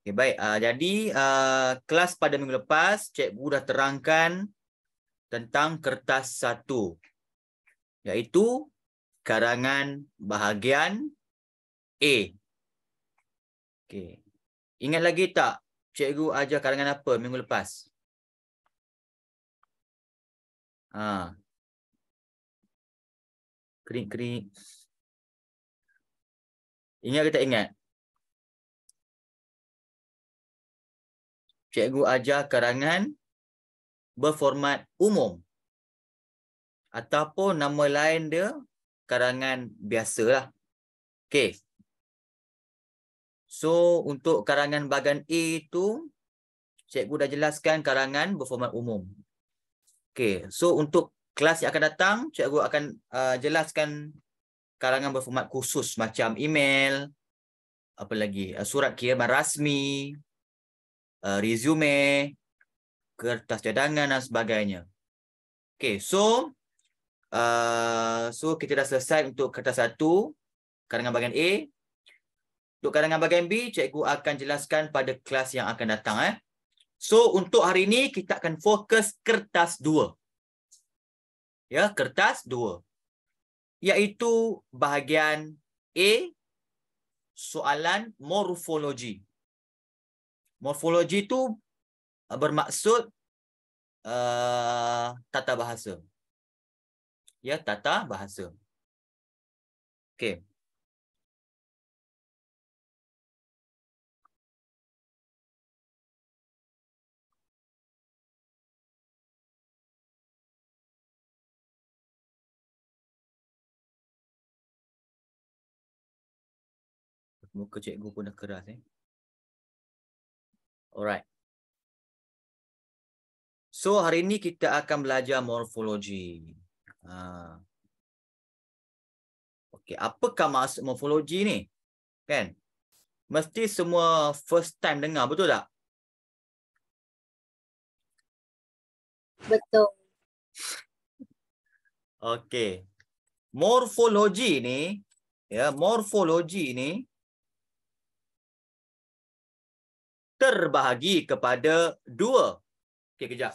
Okay, baik, uh, jadi uh, kelas pada minggu lepas, cikgu dah terangkan tentang kertas satu. Iaitu karangan bahagian A. Okay. Ingat lagi tak cikgu ajar karangan apa minggu lepas? Ha. Ah. Krik-krik. Ingat ke tak ingat? cikgu ajar karangan berformat umum ataupun nama lain dia karangan biasalah. Okay, So untuk karangan bagan A itu cikgu dah jelaskan karangan berformat umum. Okay, so untuk kelas yang akan datang cikgu akan uh, jelaskan karangan berformat khusus macam email apa lagi? Uh, surat kiriman rasmi, Uh, resume, kertas cadangan dan sebagainya. Okay, so uh, so kita dah selesai untuk kertas satu, kadangan bahagian A. Untuk kadangan bahagian B, cikgu akan jelaskan pada kelas yang akan datang. Eh. So, untuk hari ini, kita akan fokus kertas dua. Ya, kertas dua. Iaitu bahagian A, soalan morfologi morfologi tu uh, bermaksud uh, tata bahasa. Ya, tata bahasa. Okey. Muka cikgu pun dah keras eh. Alright. So hari ini kita akan belajar morfologi. Ha. Okay, apakah maksud morfologi ni? Kan? Mesti semua first time dengar, betul tak? Betul. Okay. Morfologi ni, ya, morfologi ni, terbahagi kepada dua. Okey, kejap.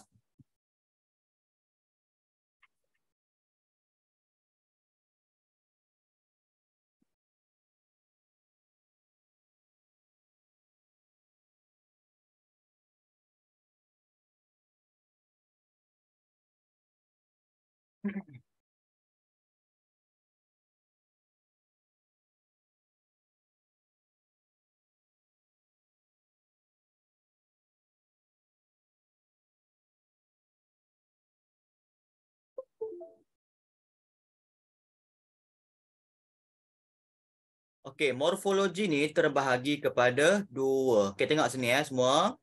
Thank you. Okey, morfologi ni terbahagi kepada dua. Okey, tengok sini ya semua.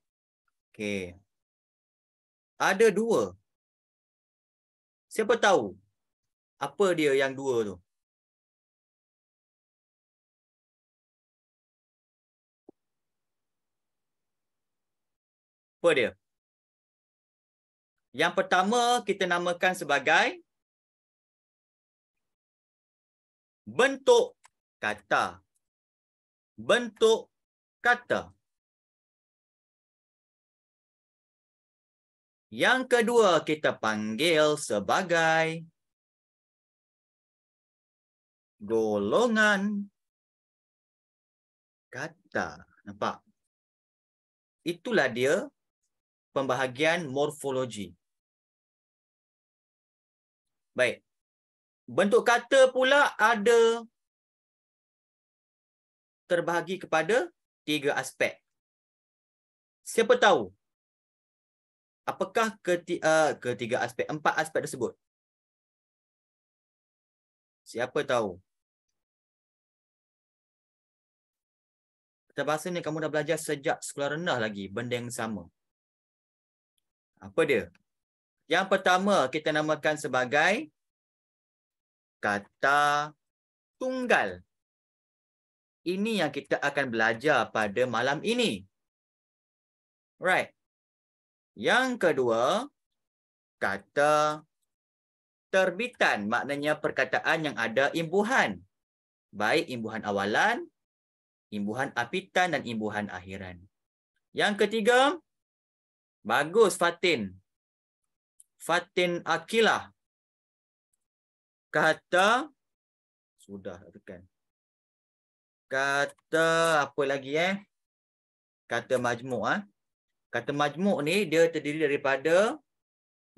Okey. Ada dua. Siapa tahu apa dia yang dua tu? Apa dia? Yang pertama kita namakan sebagai bentuk kata. Bentuk kata. Yang kedua kita panggil sebagai golongan kata. Nampak? Itulah dia pembahagian morfologi. Baik. Bentuk kata pula ada terbahagi kepada tiga aspek. Siapa tahu apakah ketiga, uh, ketiga aspek, empat aspek tersebut? Siapa tahu? Kata bahasa ni kamu dah belajar sejak sekolah rendah lagi, benda yang sama. Apa dia? Yang pertama kita namakan sebagai kata tunggal. Ini yang kita akan belajar pada malam ini. Right. Yang kedua, kata terbitan. Maknanya perkataan yang ada imbuhan. Baik imbuhan awalan, imbuhan apitan dan imbuhan akhiran. Yang ketiga, bagus Fatin. Fatin Akilah. Kata, sudah, bukan kata apa lagi eh kata majmuk ah kata majmuk ni dia terdiri daripada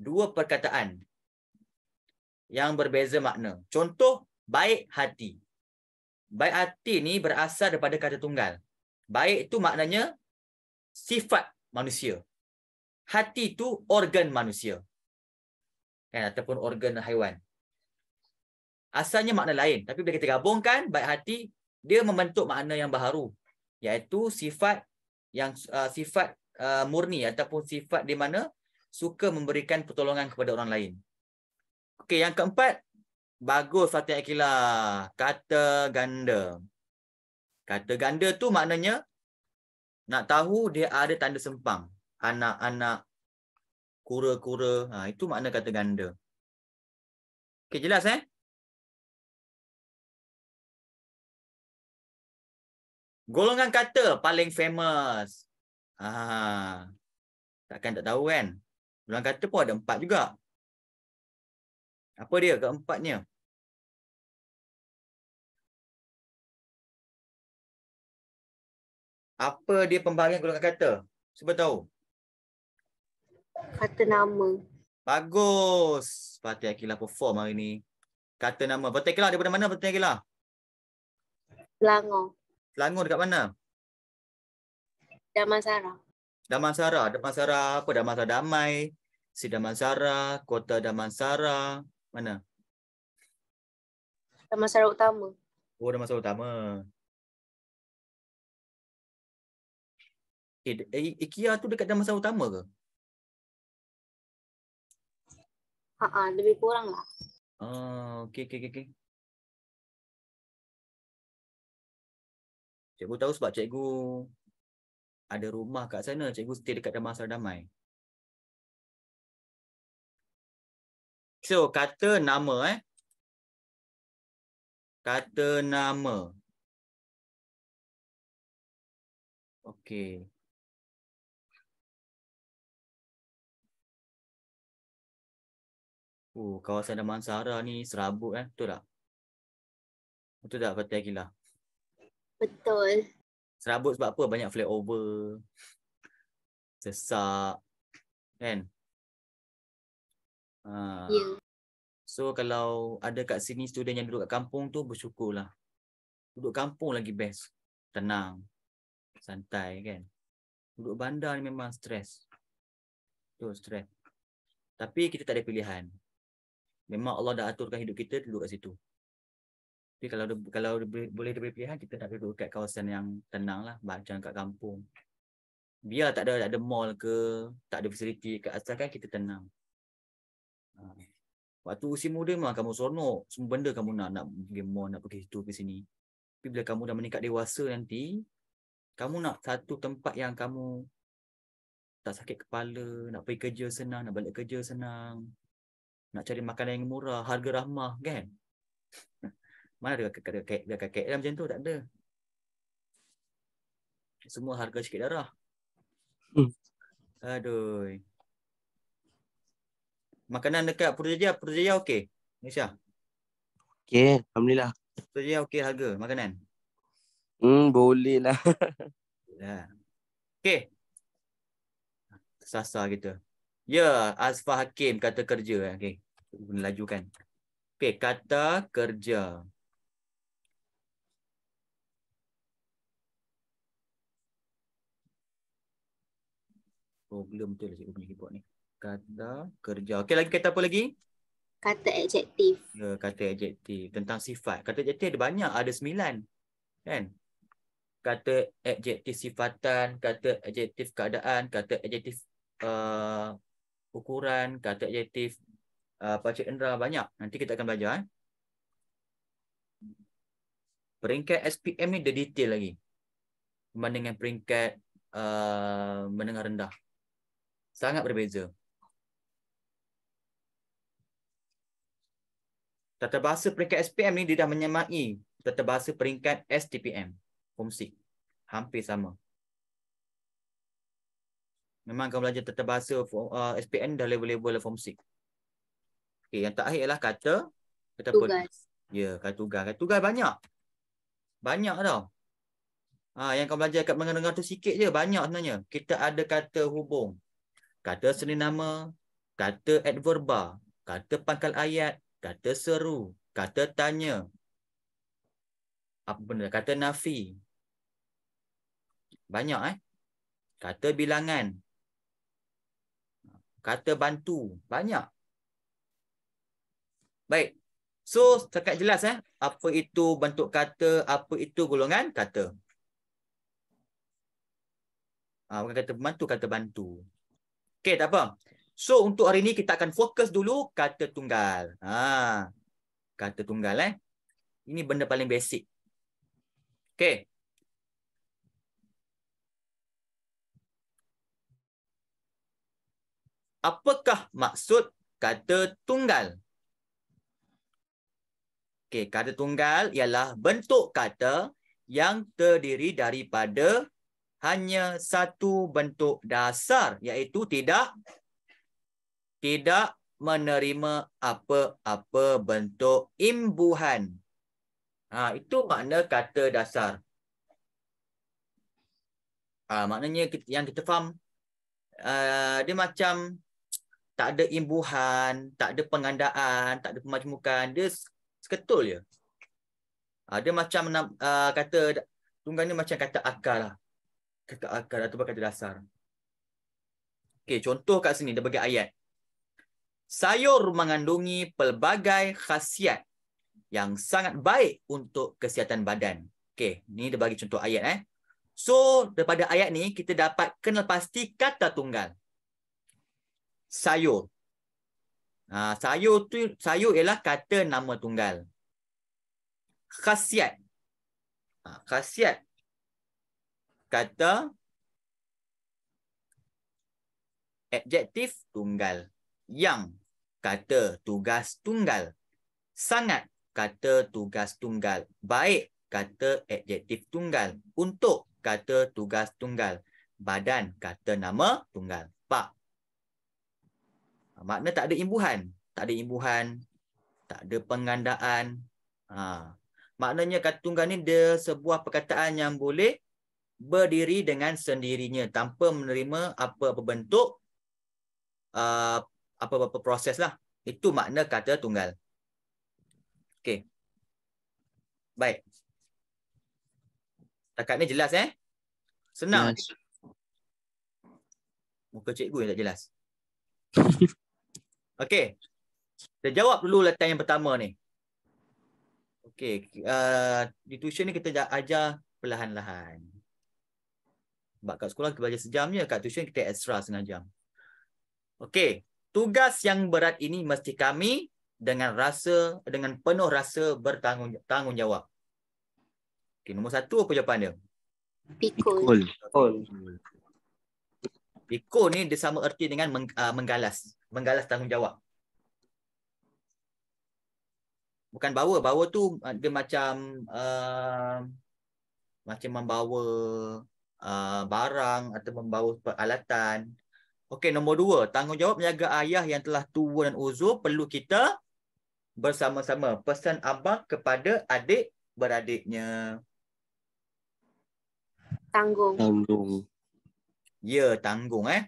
dua perkataan yang berbeza makna contoh baik hati baik hati ni berasal daripada kata tunggal baik tu maknanya sifat manusia hati tu organ manusia kan ataupun organ haiwan asalnya makna lain tapi bila kita gabungkan baik hati dia membentuk makna yang baharu iaitu sifat yang uh, sifat uh, murni ataupun sifat di mana suka memberikan pertolongan kepada orang lain. Okey, yang keempat bagus Fatih Akila kata ganda. Kata ganda tu maknanya nak tahu dia ada tanda sempang anak-anak kura-kura. Ha, itu makna kata ganda. Okey jelas eh? Golongan kata paling famous. Ah. Takkan tak tahu kan? Golongan kata pun ada empat juga. Apa dia keempatnya? Apa dia pembahagian golongan kata? Siapa tahu? Kata nama. Bagus. Fatih Akilah perform hari ni. Kata nama. Fatih Akilah daripada mana Fatih Akilah? Selangor. Selangor dekat mana? Damansara. Damansara, Damansara apa? Damansara Damai, Si Damansara, Kota Damansara, mana? Damansara Utama. Oh, Damansara Utama. Eh, eh IKEA tu dekat Damansara Utama ke? Ha, ha lebih kurang lah. Ah, okey okey okey. Cikgu tahu sebab cikgu ada rumah kat sana. Cikgu stay dekat Damansara Damai. So, kata nama eh. Kata nama. Okay. Uh, oh, kawasan Damansara ni serabut eh. Betul tak? Betul tak Fatih Akilah? Betul. Serabut sebab apa? Banyak flyover. Sesak. Kan? Ha. Yeah. So kalau ada kat sini student yang duduk kat kampung tu, bersyukurlah. Duduk kampung lagi best. Tenang. Santai kan? Duduk bandar ni memang stres. Tu stres. Tapi kita tak ada pilihan. Memang Allah dah aturkan hidup kita duduk kat situ. Tapi kalau kalau boleh diberi pilihan lah, kita nak duduk dekat kawasan yang tenang lah macam kat kampung. Biar tak ada tak ada mall ke, tak ada fasiliti ke asalkan kita tenang. Ha. Waktu usia muda memang kamu seronok. Semua benda kamu nak, nak pergi mall, nak pergi situ, pergi sini. Tapi bila kamu dah meningkat dewasa nanti, kamu nak satu tempat yang kamu tak sakit kepala, nak pergi kerja senang, nak balik kerja senang, nak cari makanan yang murah, harga ramah, kan? Mana ada kakek-kakek biar kakek lah macam tu tak ada. Semua harga sikit darah. Hmm. Aduh. Makanan dekat Putrajaya, Putrajaya okey. Malaysia. Okey, alhamdulillah. Putrajaya okey harga makanan. Hmm, boleh lah. ya. Okey. Sasa kita. Ya, Azfar Hakim kata kerja. Eh. Okey, melajukan. Okey, kata kerja. problem tu lah cikgu punya keyboard ni. Kata kerja. Okey lagi kata apa lagi? Kata adjektif. Ya, kata adjektif. Tentang sifat. Kata adjektif ada banyak. Ada sembilan. Kan? Kata adjektif sifatan. Kata adjektif keadaan. Kata adjektif uh, ukuran. Kata adjektif uh, pacik indera. Banyak. Nanti kita akan belajar. Eh? Peringkat SPM ni dia detail lagi. Berbanding dengan peringkat uh, menengah rendah sangat berbeza. Tata bahasa peringkat SPM ni dia dah menyamai tata bahasa peringkat STPM, Form Hampir sama. Memang kau belajar tata bahasa uh, SPM dah level-level Form lah 6. Okay, yang terakhir ialah kata kata tugas. Ya, yeah, kata tugas. Kata tugas banyak. Banyak tau. Ha, yang kau belajar kat mengenai tu sikit je. Banyak sebenarnya. Kita ada kata hubung kata seni nama, kata adverba, kata pangkal ayat, kata seru, kata tanya. Apa benda? Kata nafi. Banyak eh. Kata bilangan. Kata bantu. Banyak. Baik. So, sekat jelas eh. Apa itu bentuk kata, apa itu golongan kata. Ah, bukan kata bantu, kata bantu. Okey, tak apa. So untuk hari ni kita akan fokus dulu kata tunggal. Ha. Kata tunggal eh. Ini benda paling basic. Okey. Apakah maksud kata tunggal? Okey, kata tunggal ialah bentuk kata yang terdiri daripada hanya satu bentuk dasar iaitu tidak tidak menerima apa-apa bentuk imbuhan. Ha, itu makna kata dasar. Ha, maknanya yang kita faham, uh, dia macam tak ada imbuhan, tak ada pengandaan, tak ada pemajmukan. Dia seketul je. Ha, dia macam uh, kata, ni macam kata akal lah kata akal atau kata dasar. Okey, contoh kat sini dia bagi ayat. Sayur mengandungi pelbagai khasiat yang sangat baik untuk kesihatan badan. Okey, ni dia bagi contoh ayat eh. So, daripada ayat ni kita dapat kenal pasti kata tunggal. Sayur. Ha, sayur tu sayur ialah kata nama tunggal. Khasiat. Ha, khasiat kata adjektif tunggal. Yang kata tugas tunggal. Sangat kata tugas tunggal. Baik kata adjektif tunggal. Untuk kata tugas tunggal. Badan kata nama tunggal. Pak. Ah, makna tak ada imbuhan. Tak ada imbuhan. Tak ada pengandaan. Ha. Maknanya kata tunggal ni dia sebuah perkataan yang boleh berdiri dengan sendirinya tanpa menerima apa-apa bentuk uh, apa-apa proses lah. Itu makna kata tunggal. Okay, Baik. Takat ni jelas eh? Senang. Yes. Muka cikgu yang tak jelas. Okay. Kita jawab dulu latihan yang pertama ni. Okay, Uh, di tuition ni kita ajar perlahan-lahan. Sebab kat sekolah kita belajar sejam je, kat tuition kita extra setengah jam. Okey, tugas yang berat ini mesti kami dengan rasa dengan penuh rasa bertanggungjawab. Okey, nombor satu apa jawapan dia? Pikul. Pikul. ni dia sama erti dengan meng, uh, menggalas, menggalas tanggungjawab. Bukan bawa, bawa tu uh, dia macam uh, macam membawa Uh, barang atau membawa peralatan. Okey, nombor dua. Tanggungjawab menjaga ayah yang telah tua dan uzur perlu kita bersama-sama. Pesan abang kepada adik beradiknya. Tanggung. Tanggung. Ya, tanggung eh.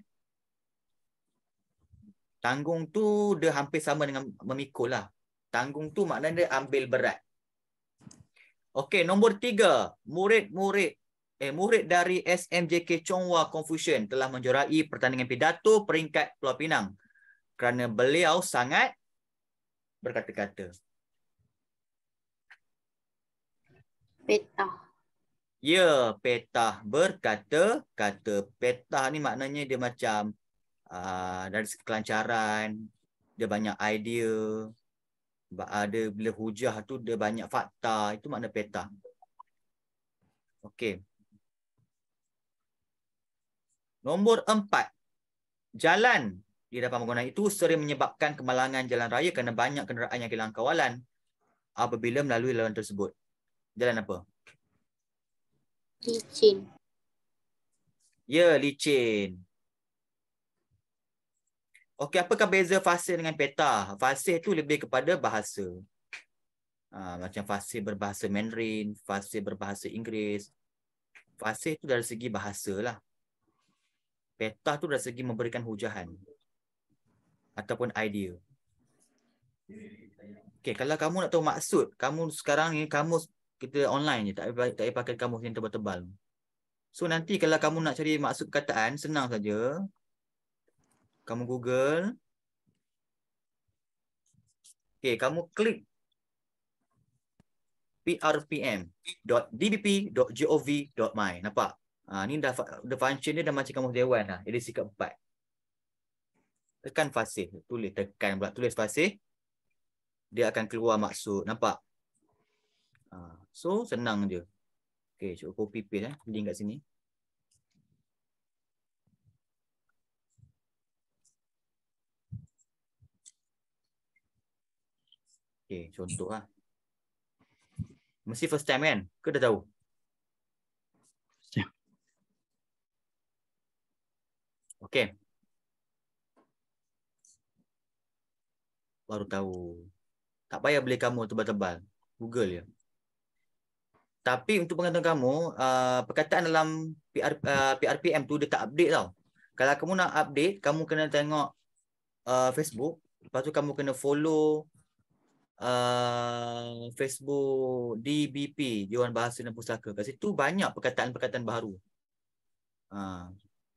Tanggung tu dia hampir sama dengan memikul lah. Tanggung tu maknanya dia ambil berat. Okey, nombor tiga. Murid-murid Eh, murid dari SMJK Chongwa Confusion telah menjurai pertandingan pidato peringkat Pulau Pinang kerana beliau sangat berkata-kata. Petah. Ya, petah berkata-kata. Petah ni maknanya dia macam uh, dari kelancaran, dia banyak idea, ada ah, bila hujah tu dia banyak fakta. Itu makna petah. Okey. Nombor empat, jalan di dalam pengguna itu sering menyebabkan kemalangan jalan raya kerana banyak kenderaan yang hilang kawalan apabila melalui jalan tersebut. Jalan apa? Licin. Ya, licin. Okey, apakah beza fasih dengan peta? Fasih itu lebih kepada bahasa. Ha, macam fasih berbahasa Mandarin, fasih berbahasa Inggeris. Fasih itu dari segi bahasa lah. Peta tu dari segi memberikan hujahan ataupun idea. Okay, kalau kamu nak tahu maksud, kamu sekarang ni kamu kita online je, tak payah, tak payah pakai kamu yang tebal-tebal. So nanti kalau kamu nak cari maksud kataan, senang saja. Kamu Google. Okay, kamu klik prpm.dbp.gov.my. Nampak? Ha, ni dah, the function dia dah macam kamus dewan lah. Edisi keempat. Tekan fasih. Tulis. Tekan pula. Tulis fasih. Dia akan keluar maksud. Nampak? Ha, so, senang je. Okey, cuba copy paste. Eh. Link kat sini. Okey, contoh lah. Mesti first time kan? Kau dah tahu? Okey. Baru tahu. Tak payah beli kamu tebal-tebal. Google ya. Tapi untuk pengantuan kamu, uh, perkataan dalam PR, uh, PRPM tu dia tak update tau. Kalau kamu nak update, kamu kena tengok uh, Facebook. Lepas tu kamu kena follow uh, Facebook DBP, Dewan Bahasa dan Pusaka. Kat situ banyak perkataan-perkataan baru. Uh,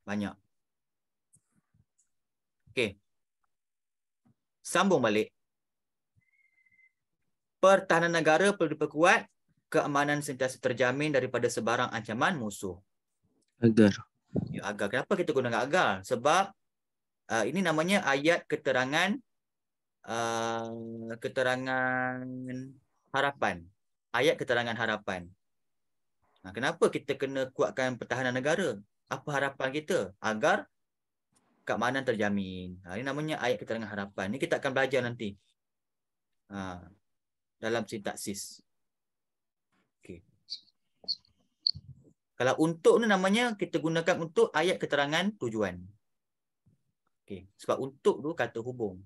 banyak. Okey. Sambung balik. Pertahanan negara perlu diperkuat, keamanan sentiasa terjamin daripada sebarang ancaman musuh. Agar. Ya, agar. Kenapa kita guna agar? Sebab uh, ini namanya ayat keterangan uh, keterangan harapan. Ayat keterangan harapan. Nah, kenapa kita kena kuatkan pertahanan negara? Apa harapan kita? Agar keamanan terjamin. Ha, ini namanya ayat keterangan harapan. Ini kita akan belajar nanti. Ha, dalam sintaksis. Okay. Kalau untuk ni namanya kita gunakan untuk ayat keterangan tujuan. Okay. Sebab untuk tu kata hubung.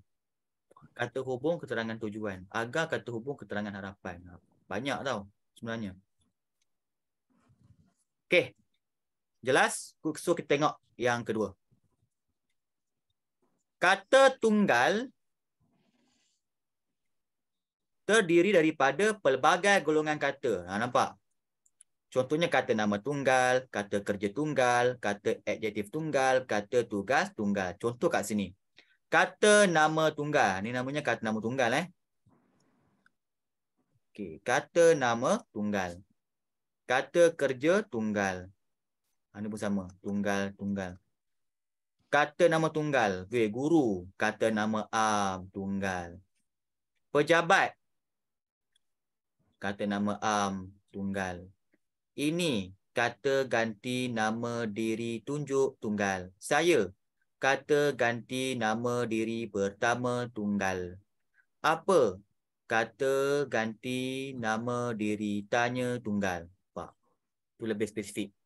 Kata hubung keterangan tujuan. Agar kata hubung keterangan harapan. Ha, banyak tau sebenarnya. Okay. Jelas? So kita tengok yang kedua kata tunggal terdiri daripada pelbagai golongan kata. Ha, nampak? Contohnya kata nama tunggal, kata kerja tunggal, kata adjektif tunggal, kata tugas tunggal. Contoh kat sini. Kata nama tunggal. Ini namanya kata nama tunggal. eh. Okay. Kata nama tunggal. Kata kerja tunggal. Ha, ini pun sama. Tunggal, tunggal kata nama tunggal. Okay, guru, kata nama am tunggal. Pejabat, kata nama am tunggal. Ini, kata ganti nama diri tunjuk tunggal. Saya, kata ganti nama diri pertama tunggal. Apa, kata ganti nama diri tanya tunggal. Itu lebih spesifik.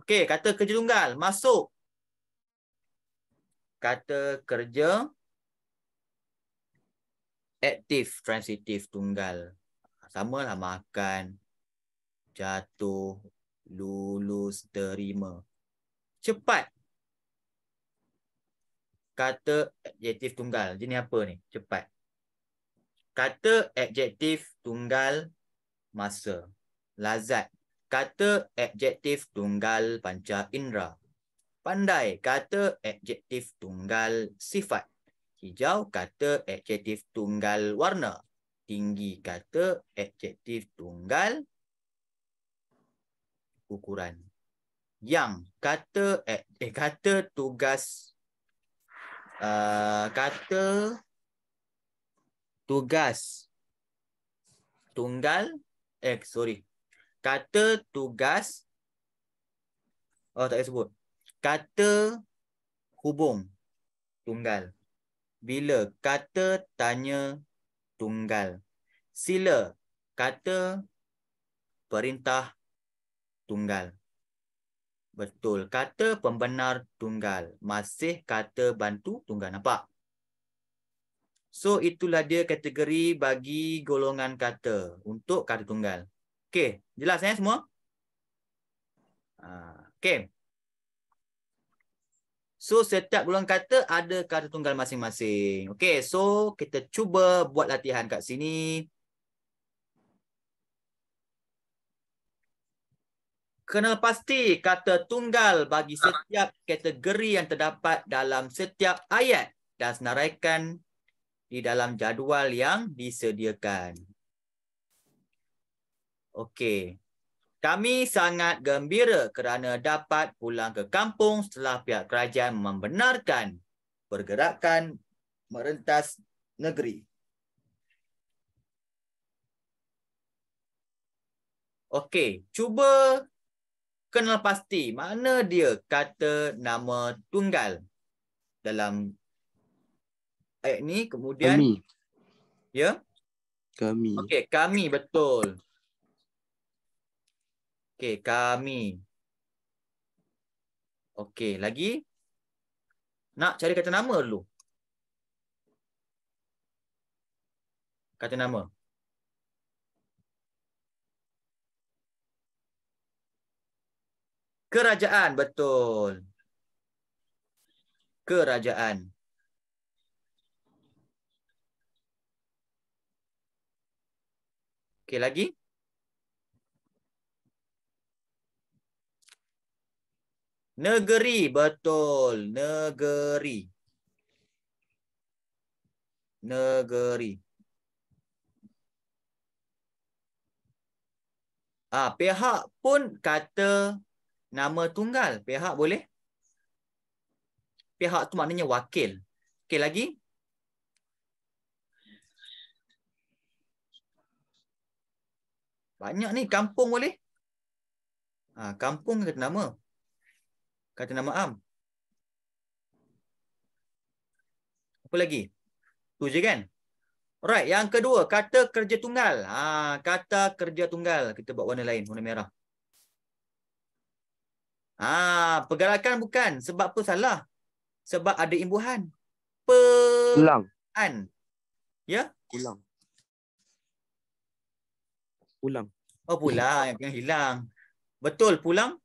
Okay, kata kerja tunggal. Masuk kata kerja aktif transitif tunggal sama lah makan jatuh lulus terima cepat kata adjektif tunggal jenis apa ni cepat kata adjektif tunggal masa lazat kata adjektif tunggal panca indera pandai kata adjektif tunggal sifat. Hijau kata adjektif tunggal warna. Tinggi kata adjektif tunggal ukuran. Yang kata eh kata tugas uh, kata tugas tunggal eh sorry kata tugas oh tak sebut kata hubung tunggal. Bila kata tanya tunggal. Sila kata perintah tunggal. Betul. Kata pembenar tunggal. Masih kata bantu tunggal. Nampak? So itulah dia kategori bagi golongan kata untuk kata tunggal. Okey. Jelas ya semua? Ah, okey. So setiap golongan kata ada kata tunggal masing-masing. Okay, so kita cuba buat latihan kat sini. Kena pasti kata tunggal bagi setiap kategori yang terdapat dalam setiap ayat dan senaraikan di dalam jadual yang disediakan. Okey. Kami sangat gembira kerana dapat pulang ke kampung setelah pihak kerajaan membenarkan pergerakan merentas negeri. Okey, cuba kenal pasti mana dia kata nama tunggal dalam ayat ni kemudian kami. Ya? Kami. Okey, kami betul. Okay, kami. Okay, lagi? Nak cari kata nama dulu. Kata nama. Kerajaan, betul. Kerajaan. Okay, lagi? Lagi? Negeri betul, negeri. Negeri. Ah, pihak pun kata nama tunggal. Pihak boleh? Pihak tu maknanya wakil. Okey lagi. Banyak ni kampung boleh? Ah, kampung kata nama kata nama am. Apa lagi? Tu je kan? Alright, yang kedua, kata kerja tunggal. Ha, kata kerja tunggal. Kita buat warna lain, warna merah. Ha, pergerakan bukan. Sebab apa salah? Sebab ada imbuhan. Pulang. An. Ya? Pulang. Pulang. Oh, pulang. Yang hilang. Betul, pulang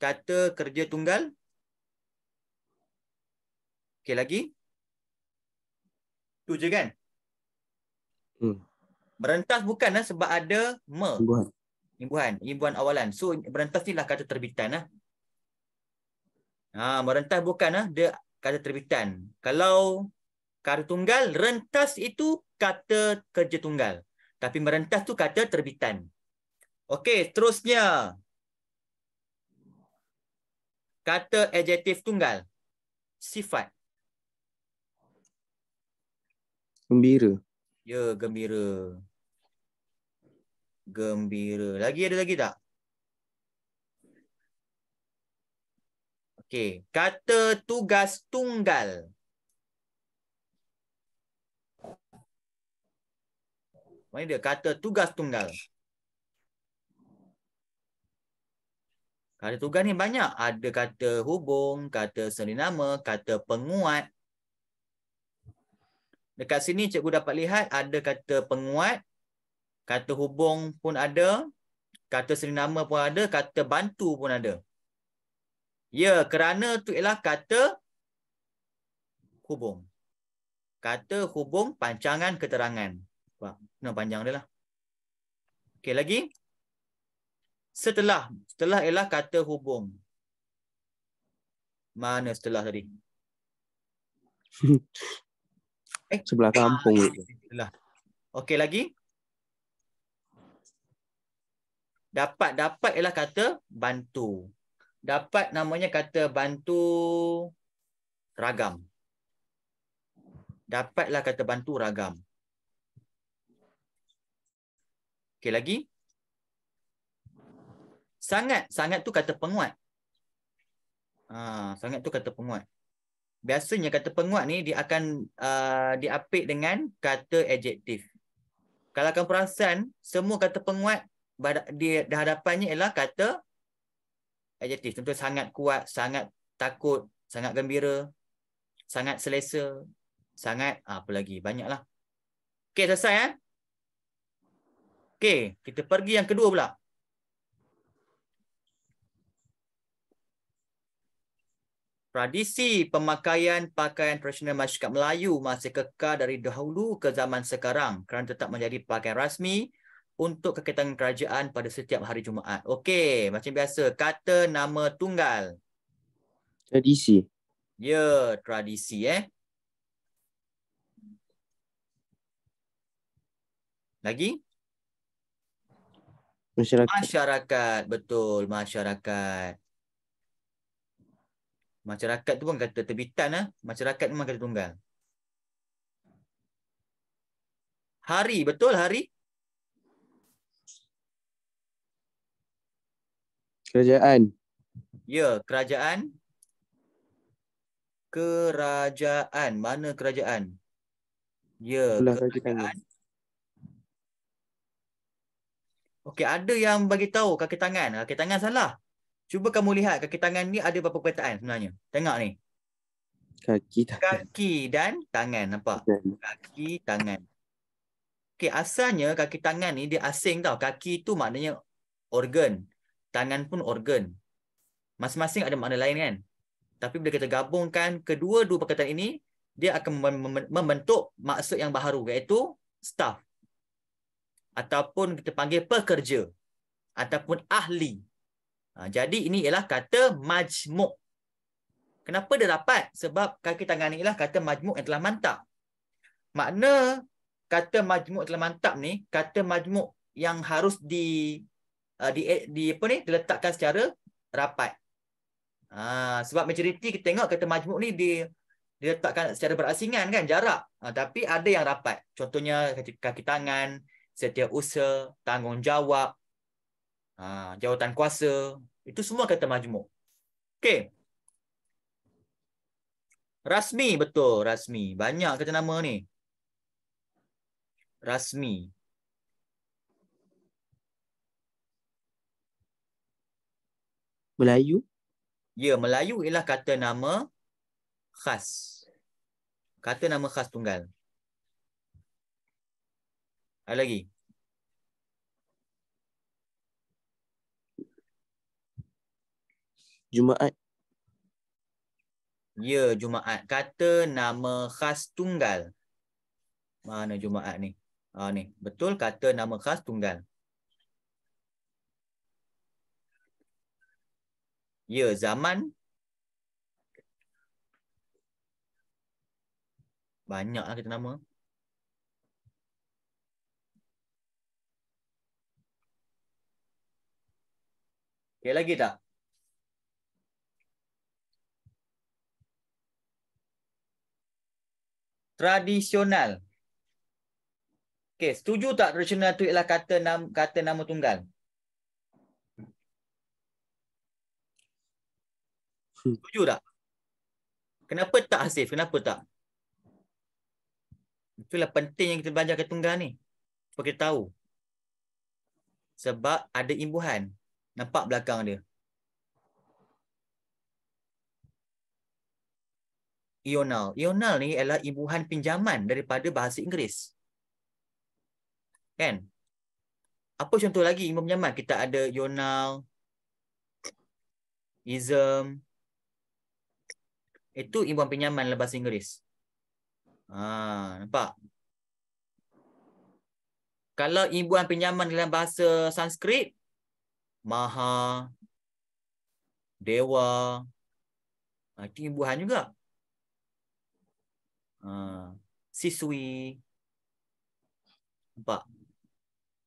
kata kerja tunggal. Okey lagi. Tu je kan? Hmm. Berentas bukan lah, sebab ada me. Imbuhan. Imbuhan. Imbuhan awalan. So berentas ni lah kata terbitan lah. Ha, merentas bukan lah, dia kata terbitan. Kalau kata tunggal, rentas itu kata kerja tunggal. Tapi merentas tu kata terbitan. Okey, seterusnya kata adjektif tunggal sifat gembira ya gembira gembira lagi ada lagi tak okey kata tugas tunggal mana dia kata tugas tunggal Kata tugas ni banyak. Ada kata hubung, kata seri nama, kata penguat. Dekat sini cikgu dapat lihat ada kata penguat. Kata hubung pun ada. Kata seri nama pun ada. Kata bantu pun ada. Ya, kerana tu ialah kata hubung. Kata hubung pancangan keterangan. Nama panjang dia lah. Okay lagi setelah setelah ialah kata hubung mana setelah tadi eh sebelah kampung ah, setelah okey lagi dapat dapat ialah kata bantu dapat namanya kata bantu ragam dapatlah kata bantu ragam okey lagi sangat sangat tu kata penguat ha, sangat tu kata penguat biasanya kata penguat ni dia akan uh, diapit dengan kata adjektif kalau kamu perasan semua kata penguat dia di hadapannya ialah kata adjektif contoh sangat kuat sangat takut sangat gembira sangat selesa sangat ah, apa lagi banyaklah okey selesai eh okey kita pergi yang kedua pula Tradisi pemakaian pakaian tradisional masyarakat Melayu masih kekal dari dahulu ke zaman sekarang kerana tetap menjadi pakaian rasmi untuk kegiatan kerajaan pada setiap hari Jumaat. Okey, macam biasa, kata nama tunggal. Tradisi. Ya, tradisi eh. Lagi? Masyarakat. Masyarakat, betul. Masyarakat. Masyarakat tu pun kata terbitan lah. Masyarakat memang kata tunggal. Hari, betul hari? Kerajaan. Ya, kerajaan. Kerajaan. Mana kerajaan? Ya, Belah kerajaan. kerajaan. Okey, ada yang bagi tahu kaki tangan. Kaki tangan salah. Cuba kamu lihat kaki tangan ni ada berapa perkataan sebenarnya. Tengok ni. Kaki Kaki dan tangan. Nampak? Kaki tangan. Okay, asalnya kaki tangan ni dia asing tau. Kaki tu maknanya organ. Tangan pun organ. Masing-masing ada makna lain kan? Tapi bila kita gabungkan kedua-dua perkataan ini, dia akan membentuk maksud yang baru. iaitu staff. Ataupun kita panggil pekerja. Ataupun ahli. Ha, jadi ini ialah kata majmuk. Kenapa dia dapat? Sebab kaki tangan ini ialah kata majmuk yang telah mantap. Makna kata majmuk telah mantap ni, kata majmuk yang harus di uh, di, eh, di apa ni, diletakkan secara rapat. Ha, sebab majoriti kita tengok kata majmuk ni di, diletakkan secara berasingan kan, jarak. Ha, tapi ada yang rapat. Contohnya kaki tangan, setiap usaha, tanggungjawab, ha, jawatan kuasa. Itu semua kata majmuk. Okey. Rasmi betul, rasmi. Banyak kata nama ni. Rasmi. Melayu? Ya, Melayu ialah kata nama khas. Kata nama khas tunggal. Ada lagi? Jumaat. Ya, Jumaat. Kata nama khas tunggal. Mana Jumaat ni? Ha, ni. Betul kata nama khas tunggal. Ya, zaman. Banyaklah kita nama. Okay, lagi tak? tradisional. Okey, setuju tak tradisional tu ialah kata nama kata nama tunggal? Setuju tak? Kenapa tak Hasif? Kenapa tak? Itulah penting yang kita belajar kata tunggal ni. Supaya kita tahu. Sebab ada imbuhan. Nampak belakang dia. Ional. Ional ni ialah imbuhan pinjaman daripada bahasa Inggeris. Kan? Apa contoh lagi imbuhan pinjaman? Kita ada ional, ism. Itu imbuhan pinjaman dalam bahasa Inggeris. Ha, nampak? Kalau imbuhan pinjaman dalam bahasa Sanskrit, maha, dewa, ha, itu imbuhan juga siswi. Nampak?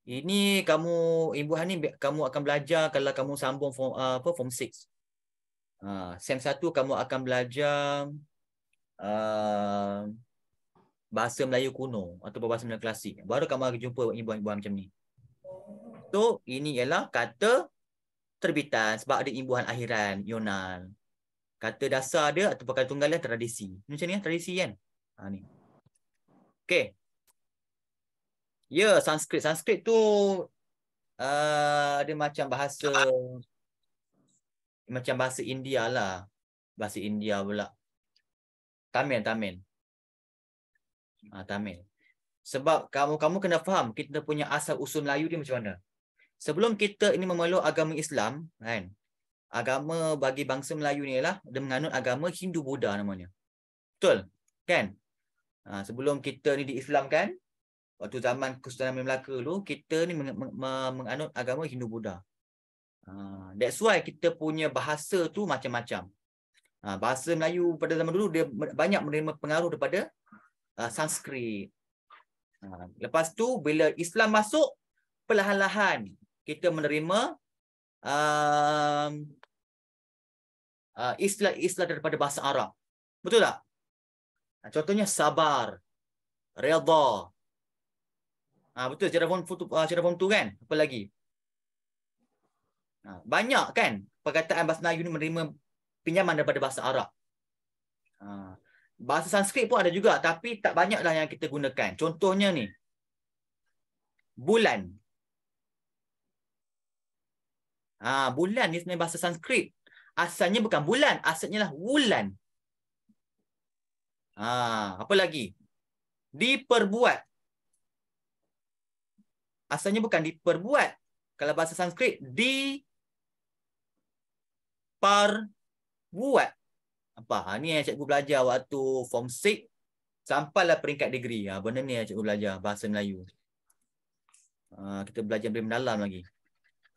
Ini kamu, Ibu Hani, kamu akan belajar kalau kamu sambung form, ah, apa, form 6. Uh, ah, SEM 1, kamu akan belajar uh, bahasa Melayu kuno atau bahasa Melayu klasik. Baru kamu akan jumpa Ibu Hani macam ni. So, ini ialah kata terbitan sebab ada imbuhan akhiran, yonal. Kata dasar dia atau kata tunggal tradisi. Macam ni kan, tradisi kan? Ha ni. Okey. Ya, yeah, Sanskrit. Sanskrit tu uh, ah, ada macam bahasa ah. macam bahasa India lah. Bahasa India pula. Tamil, Tamil. Ha, Tamil. Sebab kamu kamu kena faham kita punya asal usul Melayu dia macam mana. Sebelum kita ini memeluk agama Islam, kan? Agama bagi bangsa Melayu ni lah, dia menganut agama Hindu-Buddha namanya. Betul? Kan? Ha, sebelum kita ni diislamkan, waktu zaman Kesultanan Melaka dulu, kita ni meng meng meng menganut agama Hindu-Buddha. Ha, that's why kita punya bahasa tu macam-macam. Ha, bahasa Melayu pada zaman dulu, dia banyak menerima pengaruh daripada uh, Sanskrit. Ha, lepas tu, bila Islam masuk, perlahan-lahan kita menerima um, uh, istilah-istilah uh, uh, daripada bahasa Arab. Betul tak? Ha, contohnya sabar, redha. Ah betul cara form tu cara form tu kan? Apa lagi? Ha, banyak kan perkataan bahasa Melayu ni menerima pinjaman daripada bahasa Arab. Ha, bahasa Sanskrit pun ada juga tapi tak banyaklah yang kita gunakan. Contohnya ni bulan. Ah bulan ni sebenarnya bahasa Sanskrit. Asalnya bukan bulan, asalnya lah wulan. Ha, apa lagi? Diperbuat. Asalnya bukan diperbuat. Kalau bahasa Sanskrit, di par Apa? Ha, ni yang cikgu belajar waktu form 6 sampailah peringkat degree. Ha, benda ni yang cikgu belajar bahasa Melayu. Ha, kita belajar lebih mendalam lagi.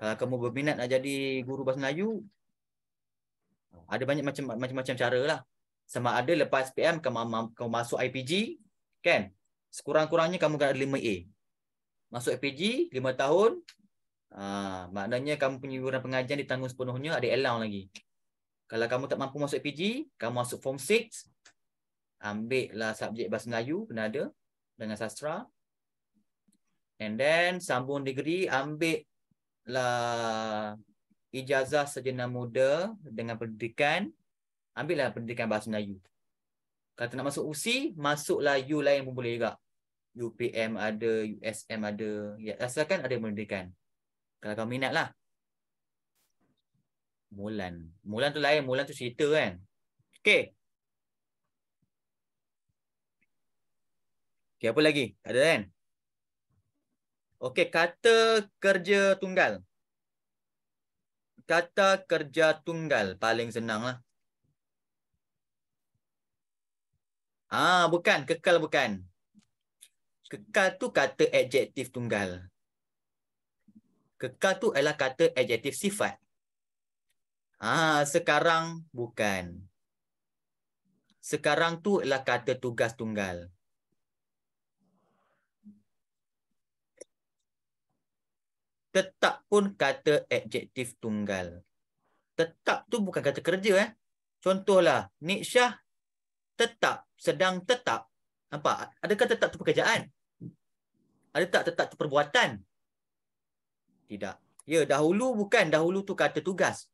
Kalau kamu berminat nak jadi guru bahasa Melayu, ada banyak macam-macam cara lah sama ada lepas PM kamu masuk IPG kan sekurang-kurangnya kamu kena ada 5A masuk IPG 5 tahun ha, maknanya kamu punya yuran pengajian ditanggung sepenuhnya ada allowance lagi kalau kamu tak mampu masuk IPG kamu masuk form 6 lah subjek bahasa Melayu kena ada dengan sastra and then sambung degree ambil lah ijazah sarjana muda dengan pendidikan ambillah pendidikan bahasa Melayu. Kata nak masuk USI, masuklah U lain pun boleh juga. UPM ada, USM ada. Ya, asalkan ada pendidikan. Kalau kau minat lah. Mulan. Mulan tu lain, Mulan tu cerita kan. Okay. Okay, apa lagi? Tak ada kan? Okay, kata kerja tunggal. Kata kerja tunggal paling senang lah. Ah bukan kekal bukan. Kekal tu kata adjektif tunggal. Kekal tu ialah kata adjektif sifat. Ah sekarang bukan. Sekarang tu ialah kata tugas tunggal. Tetap pun kata adjektif tunggal. Tetap tu bukan kata kerja eh. Contohlah, Nik Syah tetap, sedang tetap. Nampak? Adakah tetap tu pekerjaan? Ada tak tetap tu perbuatan? Tidak. Ya, dahulu bukan. Dahulu tu kata tugas.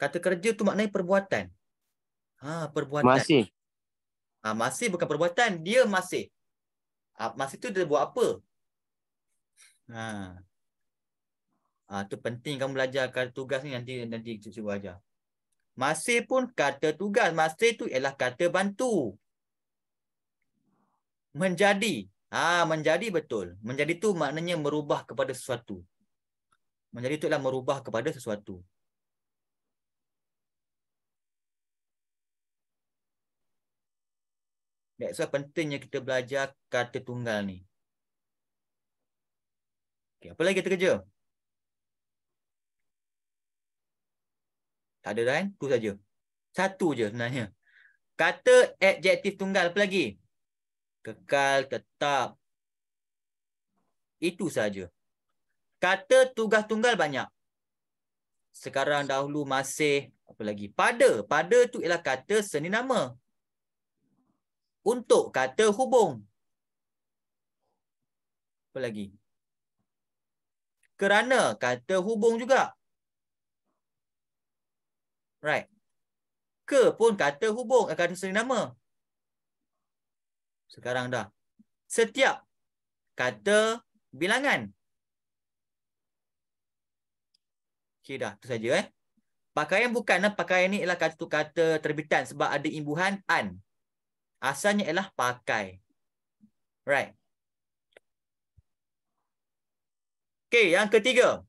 Kata kerja tu maknai perbuatan. Ha, perbuatan. Masih. Ha, masih bukan perbuatan. Dia masih. Ha, masih tu dia buat apa? Ha. Ah, ha, tu penting kamu belajar kata tugas ni nanti nanti cikgu ajar. Masih pun kata tugas. Masih tu ialah kata bantu. Menjadi. Ah, ha, Menjadi betul. Menjadi tu maknanya merubah kepada sesuatu. Menjadi tu ialah merubah kepada sesuatu. That's why pentingnya kita belajar kata tunggal ni. Okay, apa lagi kita kerja? Tak ada lain kan? tu saja. Satu je sebenarnya. Kata adjektif tunggal apa lagi? Kekal, tetap. Itu saja. Kata tugas tunggal banyak. Sekarang dahulu masih apa lagi? Pada. Pada tu ialah kata seni nama. Untuk kata hubung. Apa lagi? Kerana kata hubung juga. Right. Ke pun kata hubung akan eh, sering nama. Sekarang dah. Setiap kata bilangan. Okey dah, tu saja eh. Pakaian bukanlah eh. pakaian ni ialah kata kata terbitan sebab ada imbuhan an. Asalnya ialah pakai. Right. Okey, yang ketiga.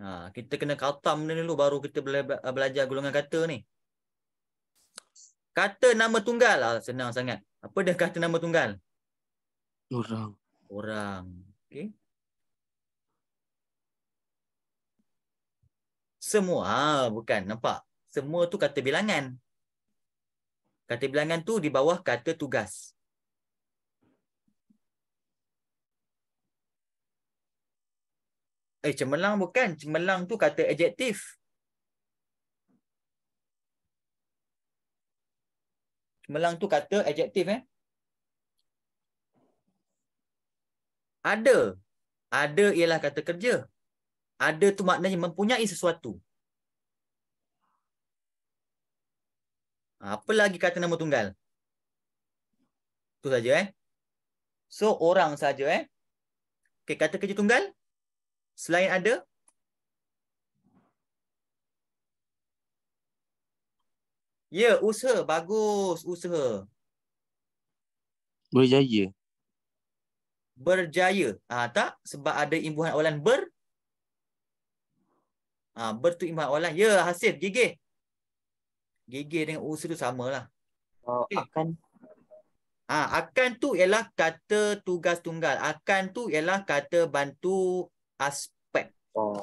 Ha, kita kena katam ni dulu baru kita belajar gulungan kata ni. Kata nama tunggal lah senang sangat. Apa dah kata nama tunggal? Orang. Orang. Okay. Semua. Ha, bukan. Nampak? Semua tu kata bilangan. Kata bilangan tu di bawah kata tugas. Eh, cemerlang bukan. Cemerlang tu kata adjektif. Cemerlang tu kata adjektif eh. Ada. Ada ialah kata kerja. Ada tu maknanya mempunyai sesuatu. Apa lagi kata nama tunggal? Tu saja eh. So orang saja eh. Okey kata kerja tunggal? Selain ada? Ya, usaha. Bagus, usaha. Berjaya. Berjaya. Ah, tak? Sebab ada imbuhan awalan ber? Ah, ber tu imbuhan awalan. Ya, hasil. Gigih. Gigih dengan usaha tu samalah. Oh, okay. Akan. Ah, akan tu ialah kata tugas tunggal. Akan tu ialah kata bantu aspek. Oh.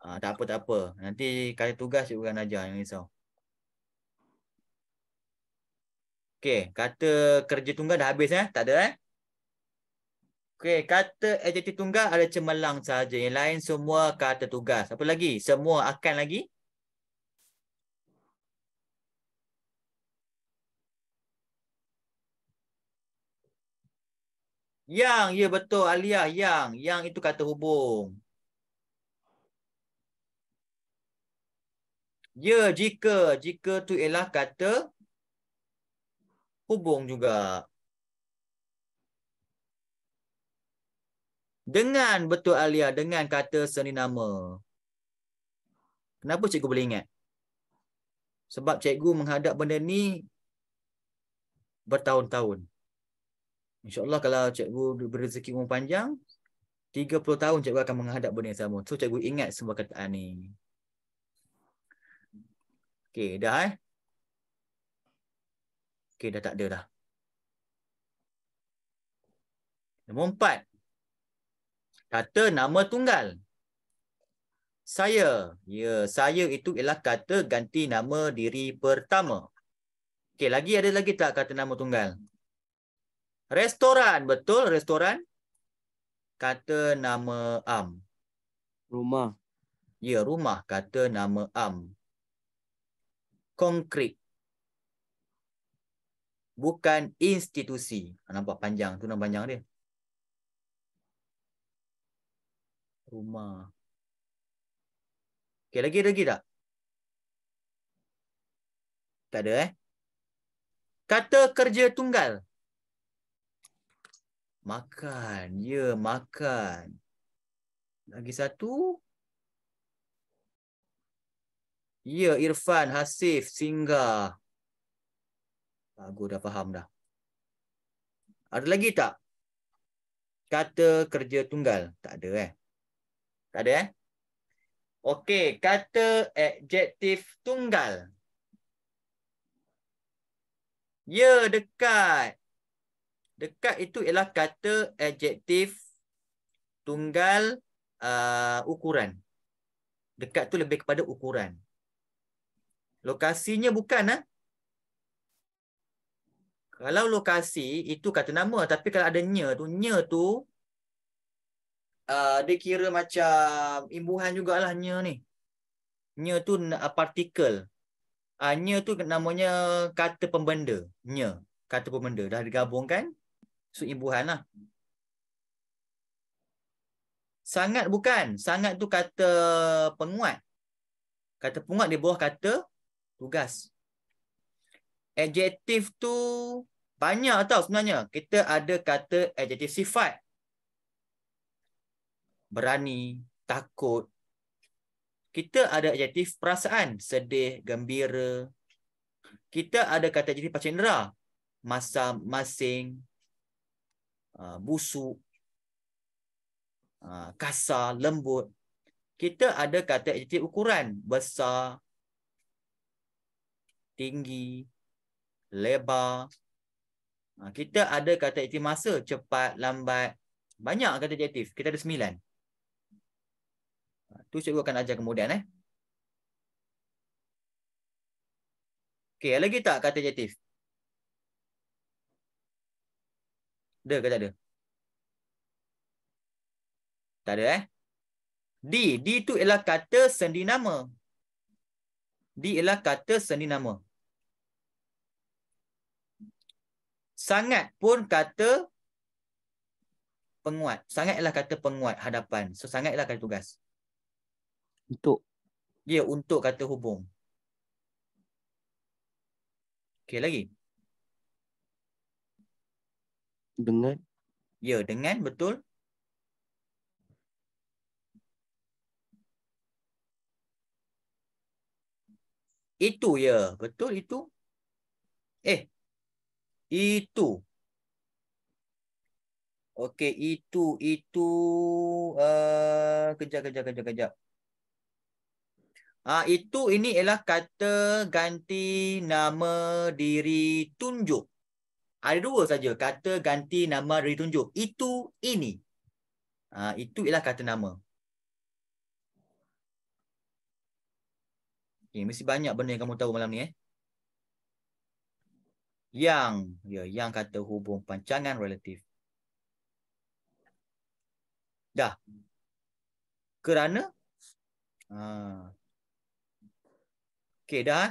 Ha, tak apa tak apa. Nanti kali tugas cikgu akan ajar yang risau. Okay, kata kerja tunggal dah habis eh? Tak ada eh? Okey, kata adjektif tunggal ada cemerlang saja. Yang lain semua kata tugas. Apa lagi? Semua akan lagi? Yang, ya betul Alia, yang. Yang itu kata hubung. Ya, jika. Jika tu ialah kata hubung juga. Dengan betul Alia, dengan kata seni nama. Kenapa cikgu boleh ingat? Sebab cikgu menghadap benda ni bertahun-tahun. InsyaAllah kalau cikgu berrezeki umur panjang, 30 tahun cikgu akan menghadap benda yang sama. So cikgu ingat semua kataan ni. Okay, dah eh? Okay, dah tak ada dah. Nombor empat. Kata nama tunggal. Saya. Ya, saya itu ialah kata ganti nama diri pertama. Okay, lagi ada lagi tak kata nama Tunggal. Restoran, betul restoran? Kata nama am. Rumah. Ya, rumah kata nama am. Konkrit. Bukan institusi. Ah, nampak panjang, tu nama panjang dia. Rumah. Okay lagi lagi tak? Tak ada eh? Kata kerja tunggal. Makan. Ya, yeah, makan. Lagi satu. Ya, yeah, Irfan, Hasif, singgah. Bagus, dah faham dah. Ada lagi tak? Kata kerja tunggal. Tak ada eh. Tak ada eh. Okey, kata adjektif tunggal. Ya, dekat. Dekat itu ialah kata adjektif tunggal uh, ukuran. Dekat tu lebih kepada ukuran. Lokasinya bukan. Huh? Ah. Kalau lokasi itu kata nama. Tapi kalau ada nya tu. Nya tu uh, dia kira macam imbuhan jugalah nya ni. Nya tu uh, partikel. Uh, nya tu namanya kata pembenda. Nya. Kata pembenda. Dah digabungkan imbuhan lah. Sangat bukan. Sangat tu kata penguat. Kata penguat di bawah kata tugas. Adjektif tu banyak tau sebenarnya. Kita ada kata adjektif sifat. Berani, takut. Kita ada adjektif perasaan. Sedih, gembira. Kita ada kata adjektif pacar indera. Masam, masing, Uh, busuk, uh, kasar, lembut. Kita ada kata adjektif ukuran. Besar, tinggi, lebar. Uh, kita ada kata adjektif masa. Cepat, lambat. Banyak kata adjektif. Kita ada sembilan. Itu saya akan ajar kemudian. eh. Okay, lagi tak kata adjektif? Ada ke tak ada? Tak ada eh? D. D tu ialah kata sendi nama. D ialah kata sendi nama. Sangat pun kata penguat. Sangat ialah kata penguat hadapan. So, sangat ialah kata tugas. Untuk? Ya, untuk kata hubung. Okey, lagi. Lagi dengan ya dengan betul itu ya betul itu eh itu okey itu itu uh, kejap kejap kejap kejap ah uh, itu ini ialah kata ganti nama diri tunjuk ada dua saja kata ganti nama dari tunjuk. Itu ini. Ha, itu ialah kata nama. Okay, mesti banyak benda yang kamu tahu malam ni. Eh. Yang. ya, Yang kata hubung pancangan relatif. Dah. Kerana. Ha. Okay dah. Eh.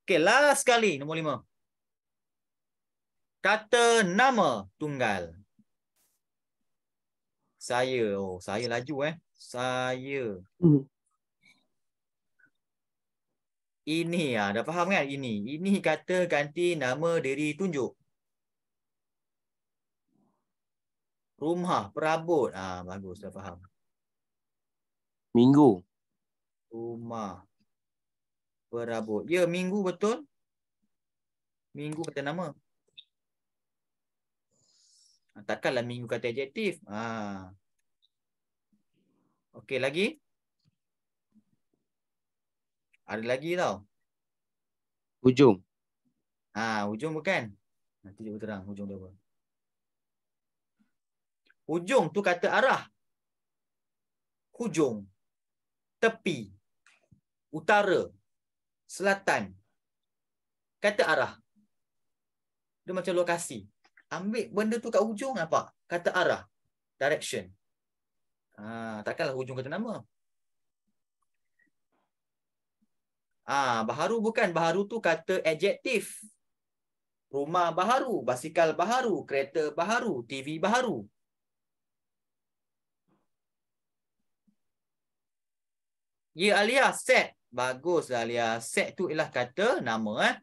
Okay last sekali. Nombor lima kata nama tunggal saya oh saya laju eh saya hmm. ini ah dah faham kan ini ini kata ganti nama diri tunjuk rumah perabot ah bagus dah faham minggu rumah perabot ya minggu betul minggu kata nama Takkanlah minggu kata adjektif. Ha. Okey lagi? Ada lagi tau. Hujung. Ha, hujung bukan? Nanti cuba terang hujung dia apa. Hujung tu kata arah. Hujung. Tepi. Utara. Selatan. Kata arah. Dia macam lokasi ambil benda tu kat hujung apa? Kata arah. Direction. Ha, takkanlah hujung kata nama. Ha, baharu bukan. Baharu tu kata adjektif. Rumah baharu, basikal baharu, kereta baharu, TV baharu. Ya Alia, set. Baguslah Alia. Set tu ialah kata nama. Eh?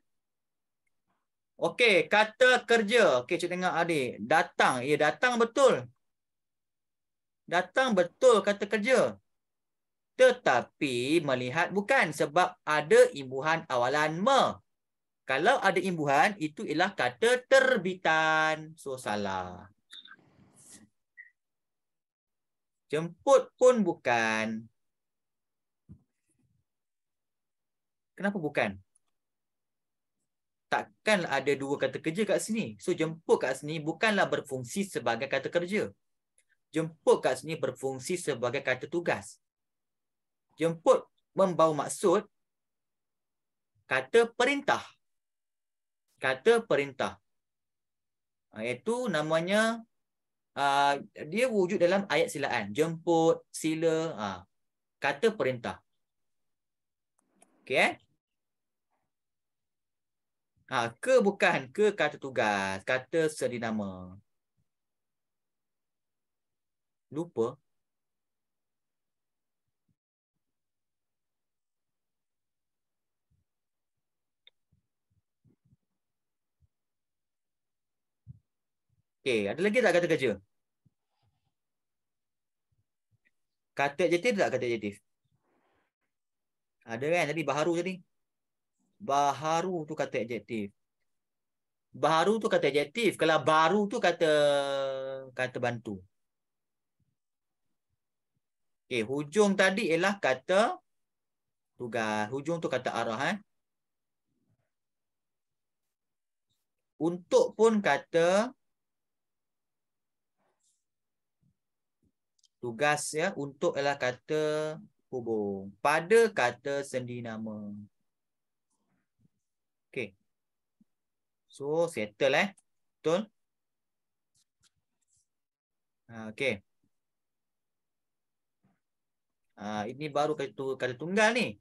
Okey, kata kerja. Okey, cik dengar adik. Datang. Ya, datang betul. Datang betul kata kerja. Tetapi melihat bukan sebab ada imbuhan awalan me. Kalau ada imbuhan, itu ialah kata terbitan. So, salah. Jemput pun bukan. Kenapa Bukan takkan ada dua kata kerja kat sini. So jemput kat sini bukanlah berfungsi sebagai kata kerja. Jemput kat sini berfungsi sebagai kata tugas. Jemput membawa maksud kata perintah. Kata perintah. Ah, itu namanya ah, dia wujud dalam ayat silaan. Jemput, sila, ah, kata perintah. Okay, eh? Ah, ke bukan ke kata tugas, kata seri nama. Lupa. Okey, ada lagi tak kata kerja? Kata adjektif tak kata adjektif? Ada kan Jadi baharu jadi baharu tu kata adjektif baharu tu kata adjektif kalau baru tu kata kata bantu Okay, eh, hujung tadi ialah kata tugas hujung tu kata arah eh untuk pun kata tugas ya untuk ialah kata hubung pada kata sendi nama Okay. So, settle eh. Betul? Ah, okay. Uh, ini baru kata, tu, kata tunggal ni.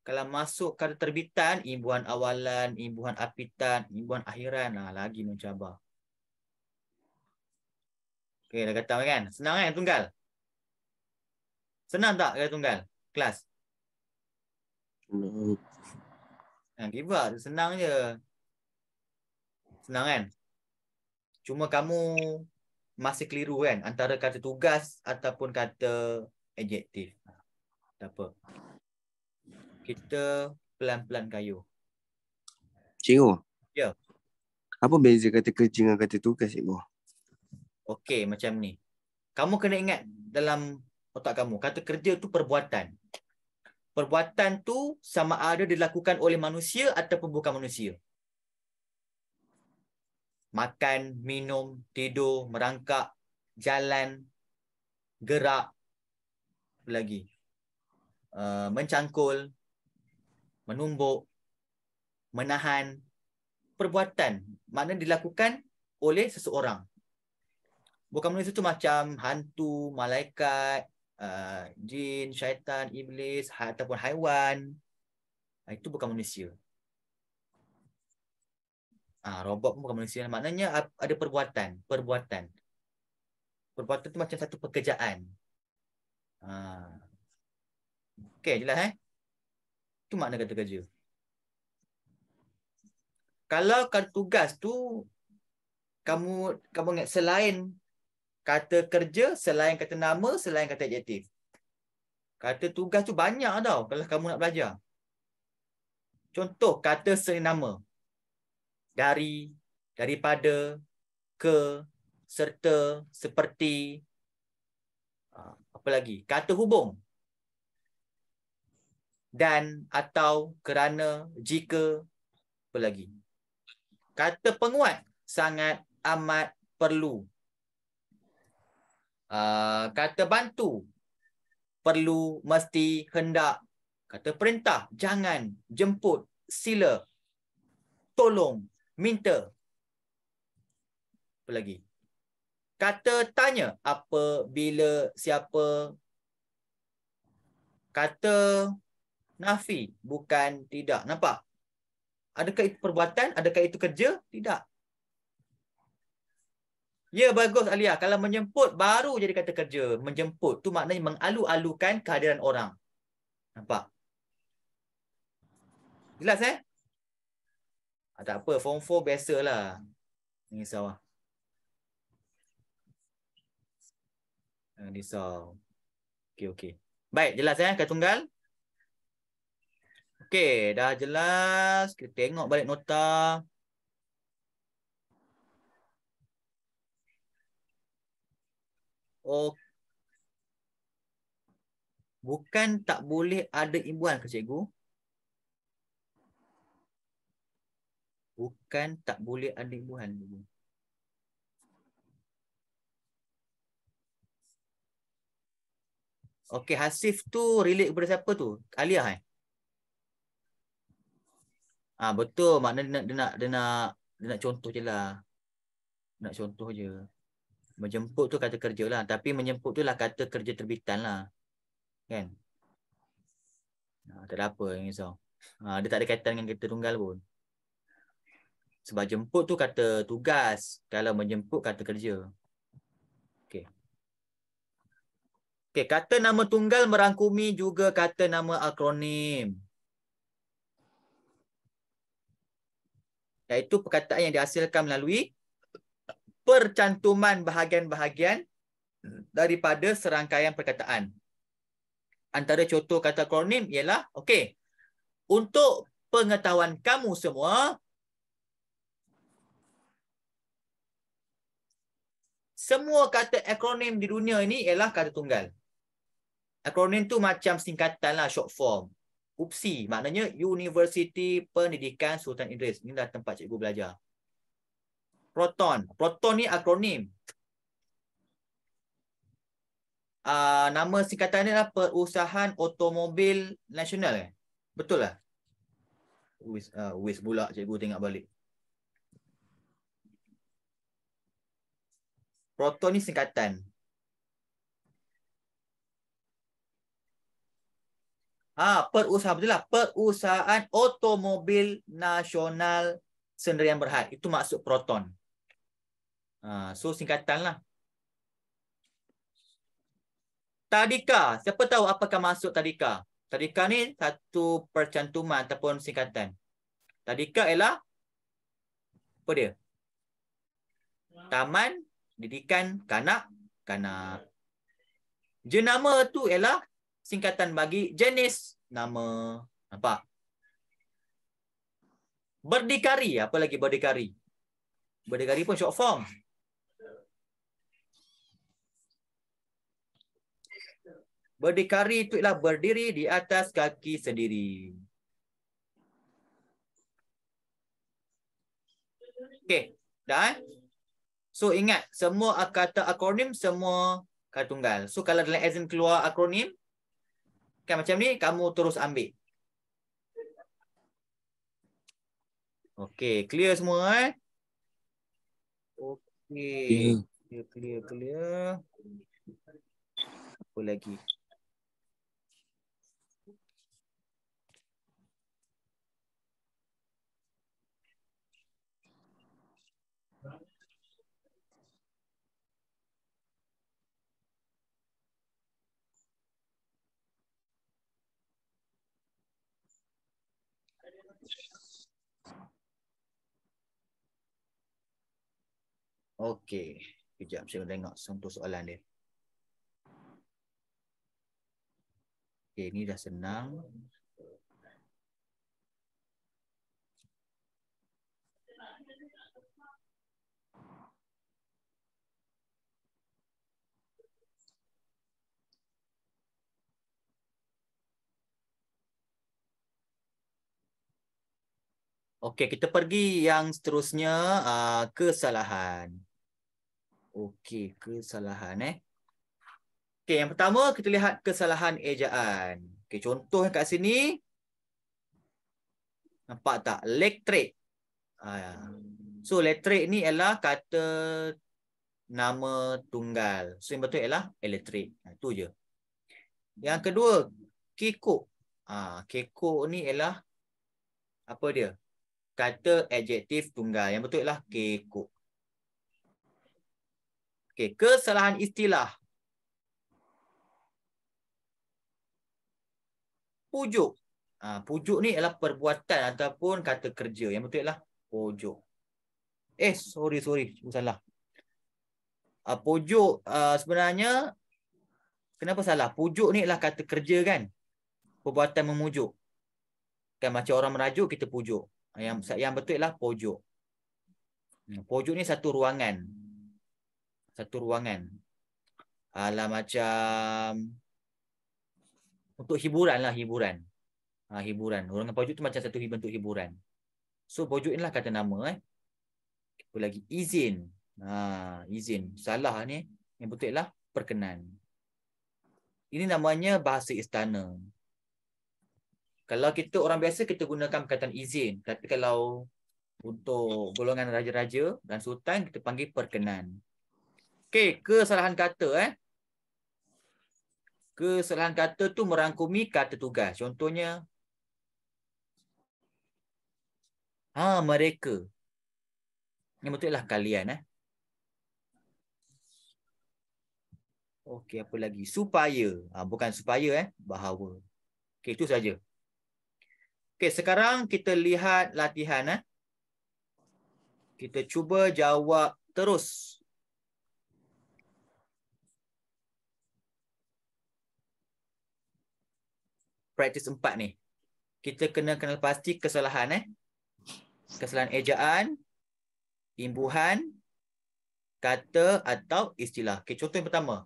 Kalau masuk kata terbitan, imbuhan awalan, imbuhan apitan, imbuhan akhiran. Nah, lagi mencabar. Okay, dah kata kan? Senang kan tunggal? Senang tak kata tunggal? Kelas? Senang. Ha, give up Senang je Senang kan Cuma kamu Masih keliru kan Antara kata tugas Ataupun kata Adjektif ha, Tak apa Kita Pelan-pelan kayu Cikgu Ya Apa beza kata kerja Dengan kata tugas cikgu Okey macam ni Kamu kena ingat Dalam otak kamu Kata kerja tu perbuatan perbuatan tu sama ada dilakukan oleh manusia ataupun bukan manusia. Makan, minum, tidur, merangkak, jalan, gerak, apa lagi? Uh, mencangkul, menumbuk, menahan, perbuatan. mana dilakukan oleh seseorang. Bukan manusia tu macam hantu, malaikat, uh, jin, syaitan, iblis ha, ataupun haiwan. Uh, itu bukan manusia. Ah uh, robot pun bukan manusia. Maknanya ada perbuatan, perbuatan. Perbuatan tu macam satu pekerjaan. Ah. Uh, Okey jelas eh? Itu makna kata kerja. Kalau kartu tugas tu kamu kamu selain kata kerja selain kata nama selain kata adjektif. Kata tugas tu banyak tau kalau kamu nak belajar. Contoh kata selain nama. Dari, daripada, ke, serta, seperti. Ha, apa lagi? Kata hubung. Dan atau kerana, jika, apa lagi? Kata penguat sangat amat perlu Ah, kata bantu perlu mesti hendak kata perintah jangan jemput sila tolong minta apa lagi kata tanya apa bila siapa kata nafi bukan tidak nampak adakah itu perbuatan adakah itu kerja tidak Ya bagus Alia. Kalau menjemput baru jadi kata kerja. Menjemput tu maknanya mengalu-alukan kehadiran orang. Nampak? Jelas eh? Ah, apa. Form 4 biasalah. Ini sawah. Ini sawah. Okey, okey. Baik, jelas eh? Kata tunggal. Okey, dah jelas. Kita tengok balik nota. Nota. Oh. Bukan tak boleh ada imbuhan ke cikgu? Bukan tak boleh ada imbuhan. cikgu. Okey, Hasif tu relate kepada siapa tu? Alia kan? Eh? Ah betul, maknanya dia nak dia nak dia contoh Nak contoh je. Lah. Nak contoh je. Menjemput tu kata kerja lah. Tapi menjemput tu lah kata kerja terbitan lah. Kan? Nah, ha, tak ada apa yang risau. Ha, dia tak ada kaitan dengan kereta tunggal pun. Sebab jemput tu kata tugas. Kalau menjemput kata kerja. Okay. Okay, kata nama tunggal merangkumi juga kata nama akronim. Iaitu perkataan yang dihasilkan melalui percantuman bahagian-bahagian hmm, daripada serangkaian perkataan. Antara contoh kata akronim ialah, okey, untuk pengetahuan kamu semua, semua kata akronim di dunia ini ialah kata tunggal. Akronim tu macam singkatan lah, short form. UPSI, maknanya University Pendidikan Sultan Idris. Ini dah tempat cikgu belajar proton. Proton ni akronim. Uh, nama singkatan ni adalah Perusahaan Otomobil Nasional. Eh? Betul lah? Waste, uh, waste pula cikgu tengok balik. Proton ni singkatan. Ah, perusahaan betul lah. Perusahaan Otomobil Nasional Sendirian Berhad. Itu maksud proton. Ha, so singkatan lah. Tadika. Siapa tahu apakah maksud tadika? Tadika ni satu percantuman ataupun singkatan. Tadika ialah apa dia? Taman didikan kanak-kanak. Jenama tu ialah singkatan bagi jenis nama. Nampak? Berdikari. Apa lagi berdikari? Berdikari pun short form. Berdikari itu ialah berdiri di atas kaki sendiri. Okey, dah. Eh? So ingat semua kata akronim semua kata tunggal. So kalau dalam exam keluar akronim kan macam ni kamu terus ambil. Okey, clear semua eh? Okey. Ya. Clear, clear, clear. Apa lagi? Okey. Kejap saya tengok contoh soalan dia. Okey, ini dah senang. Okey, kita pergi yang seterusnya uh, kesalahan okey kesalahan eh. Okey, yang pertama kita lihat kesalahan ejaan. Okey, contoh kat sini nampak tak electric. Ha. So elektrik ni ialah kata nama tunggal. So yang betul ialah electric. Itu ha, je. Yang kedua, kekok. Ah, kekok ni ialah apa dia? Kata adjektif tunggal. Yang betul ialah kekok. Okey, kesalahan istilah. Pujuk. Ha, pujuk ni ialah perbuatan ataupun kata kerja. Yang betul ialah pujuk. Eh, sorry, sorry. Cuma salah. Ha, pujuk uh, sebenarnya, kenapa salah? Pujuk ni ialah kata kerja kan? Perbuatan memujuk. Kan macam orang merajuk, kita pujuk. Ha, yang, yang betul ialah pojok. Hmm, pojok ni satu ruangan satu ruangan. Alah macam untuk hiburan lah hiburan. Ha, hiburan. Ruangan pojok tu macam satu bentuk hiburan. So pojok inilah kata nama eh. Apa lagi izin. Ha, izin. Salah ni. Yang betul lah perkenan. Ini namanya bahasa istana. Kalau kita orang biasa kita gunakan perkataan izin. Tapi kalau untuk golongan raja-raja dan sultan kita panggil perkenan. Okey, kesalahan kata eh. Kesalahan kata tu merangkumi kata tugas. Contohnya ha mereka. ini betul lah kalian eh. Okey, apa lagi? Supaya. Ha, bukan supaya eh, bahawa. Okey, itu saja. Okey, sekarang kita lihat latihan eh. Kita cuba jawab terus. Praktis empat ni. Kita kena kenal pasti kesalahan eh. Kesalahan ejaan, imbuhan, kata atau istilah. Okay, contoh yang pertama.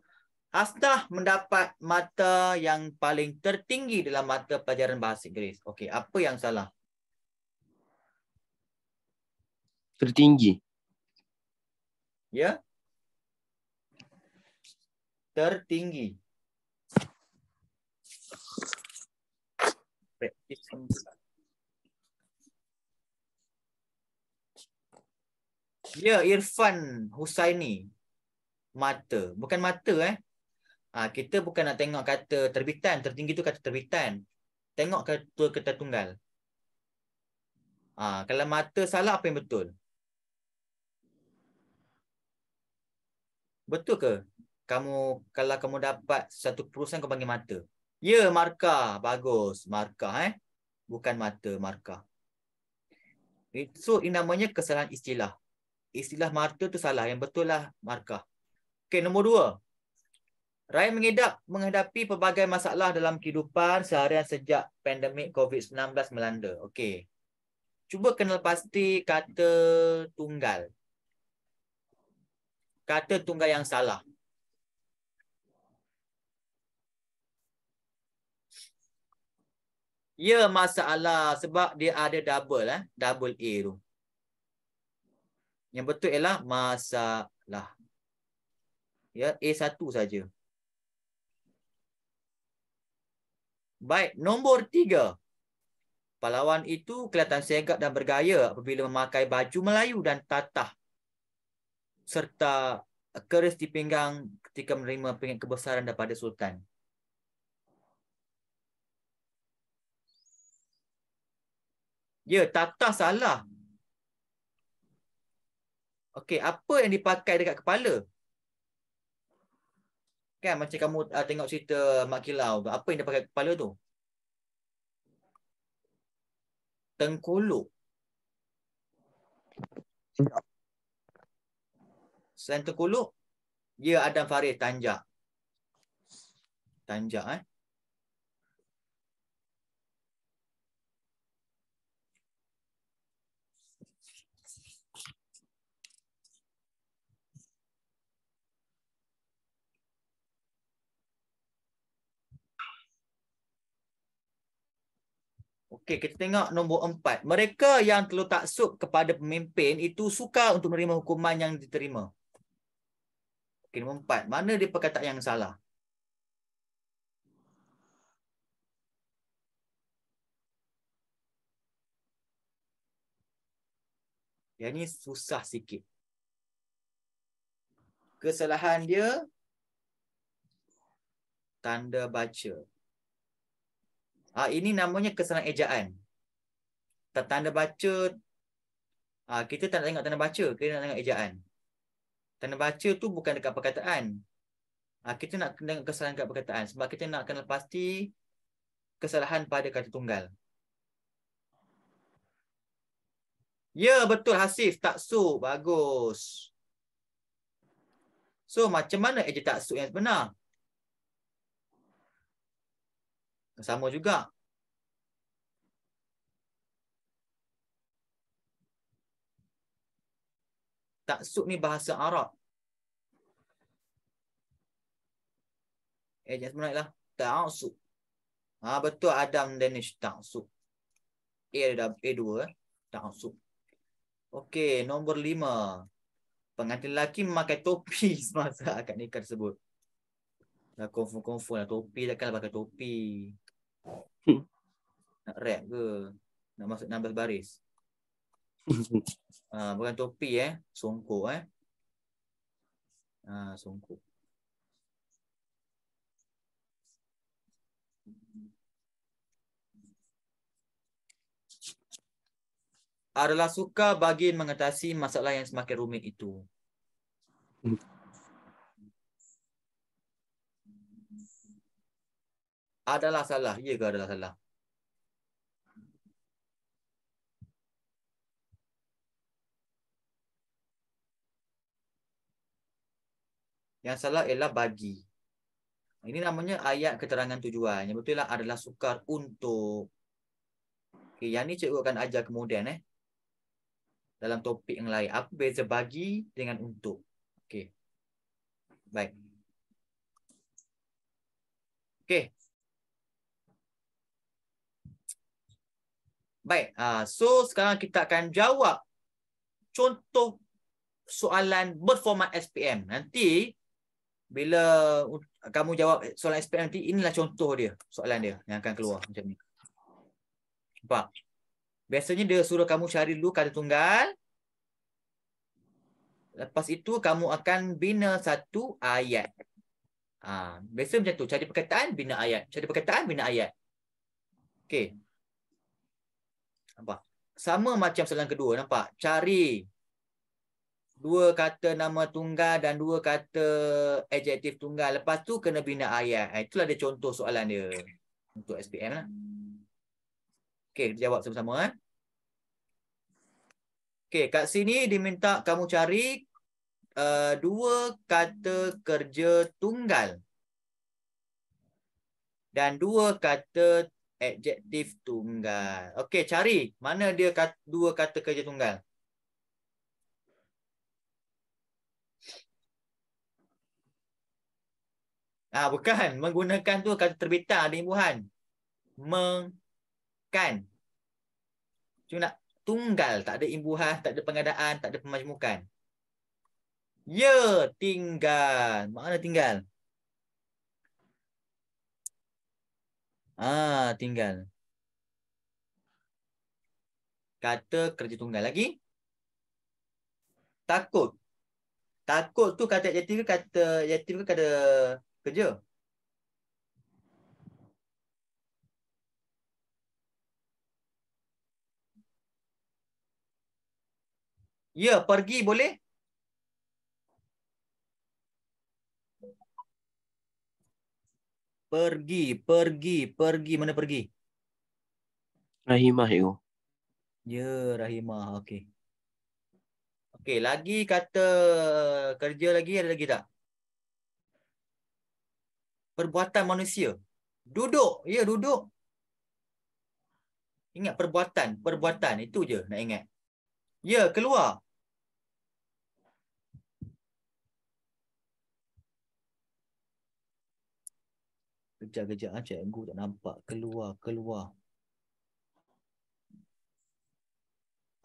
Astah mendapat mata yang paling tertinggi dalam mata pelajaran bahasa Inggeris. Okey, apa yang salah? Tertinggi. Ya? Yeah? Tertinggi. perspektif yang besar. Ya, Irfan Husaini. Mata. Bukan mata eh. Ha, kita bukan nak tengok kata terbitan. Tertinggi tu kata terbitan. Tengok kata kata tunggal. Ha, kalau mata salah, apa yang betul? Betul ke? Kamu kalau kamu dapat satu perusahaan kau panggil mata. Ya, markah. Bagus. Markah, eh. Bukan mata, markah. So, ini namanya kesalahan istilah. Istilah mata tu salah. Yang betul lah markah. Okay, nombor dua. Rakyat mengidap menghadapi pelbagai masalah dalam kehidupan seharian sejak pandemik COVID-19 melanda. Okay, Cuba kenal pasti kata tunggal. Kata tunggal yang salah. Ya masalah sebab dia ada double eh double a tu. Yang betul ialah masalah. Ya a satu saja. Baik, nombor tiga. Pahlawan itu kelihatan segap dan bergaya apabila memakai baju Melayu dan tatah serta keris di pinggang ketika menerima pingat kebesaran daripada sultan. Ya, tata salah. Okey, apa yang dipakai dekat kepala? Kan macam kamu uh, tengok cerita Mak Kilau, apa yang dipakai kepala tu? Tengkulu. Selain tengkuluk, ya Adam Farid tanjak. Tanjak eh. Okey, kita tengok nombor empat. Mereka yang terlalu taksub kepada pemimpin itu suka untuk menerima hukuman yang diterima. Okey, nombor empat. Mana dia perkataan yang salah? Yang ni susah sikit. Kesalahan dia tanda baca. Ah ini namanya kesalahan ejaan. Tanda baca ah kita tak nak tengok tanda baca, kita nak tengok ejaan. Tanda baca tu bukan dekat perkataan. Ah kita nak tengok kesalahan dekat perkataan sebab kita nak kenal pasti kesalahan pada kata tunggal. Ya betul Hasif tak su, bagus. So macam mana tak su yang benar? Sama juga. tak Taksub ni bahasa Arab. Eh, jangan naiklah. Taksub. Ha, betul Adam Danish taksub. A ada A2. Eh. Taksub. Okey, nombor lima. Pengantin lelaki memakai topi semasa akad nikah tersebut. Dah confirm-confirm lah. Topi takkan pakai topi nak rap ke nak masuk 16 baris ah bukan topi eh songkok eh ah uh, songkok adalah suka bagi mengatasi masalah yang semakin rumit itu hmm. adalah salah. Ya ke adalah salah? Yang salah ialah bagi. Ini namanya ayat keterangan tujuan. Yang betul lah adalah sukar untuk. Okay, yang ni cikgu akan ajar kemudian. eh Dalam topik yang lain. Apa beza bagi dengan untuk? Okay. Baik. Okay. Baik, ha, so sekarang kita akan jawab contoh soalan berformat SPM. Nanti bila kamu jawab soalan SPM nanti inilah contoh dia, soalan dia yang akan keluar macam ni. Nampak? Biasanya dia suruh kamu cari dulu kata tunggal. Lepas itu kamu akan bina satu ayat. Ah, ha, biasa macam tu, cari perkataan, bina ayat. Cari perkataan, bina ayat. Okey nampak sama macam soalan kedua nampak cari dua kata nama tunggal dan dua kata adjektif tunggal lepas tu kena bina ayat ha, itulah ada contoh soalan dia untuk SPM lah okey kita jawab sama-sama eh okey kat sini diminta kamu cari Uh, dua kata kerja tunggal dan dua kata adjektif tunggal. Okey, cari mana dia kata, dua kata kerja tunggal. Ah bukan menggunakan tu kata terbitan ada imbuhan. Mengkan. Cuma nak tunggal tak ada imbuhan, tak ada pengadaan, tak ada pemajmukan. Ya, tinggal. Mana tinggal? Ah, tinggal. Kata kerja tunggal lagi. Takut. Takut tu kata yatim ke kata yatim ke kata kerja? Ya, pergi boleh? Pergi, pergi, pergi. Mana pergi? Rahimah, Yo. Ya, Rahimah. Okey. Okey, lagi kata kerja lagi, ada lagi tak? Perbuatan manusia. Duduk. Ya, duduk. Ingat perbuatan. Perbuatan, itu je nak ingat. Ya, keluar. kejar-kejar ah cikgu tak nampak keluar keluar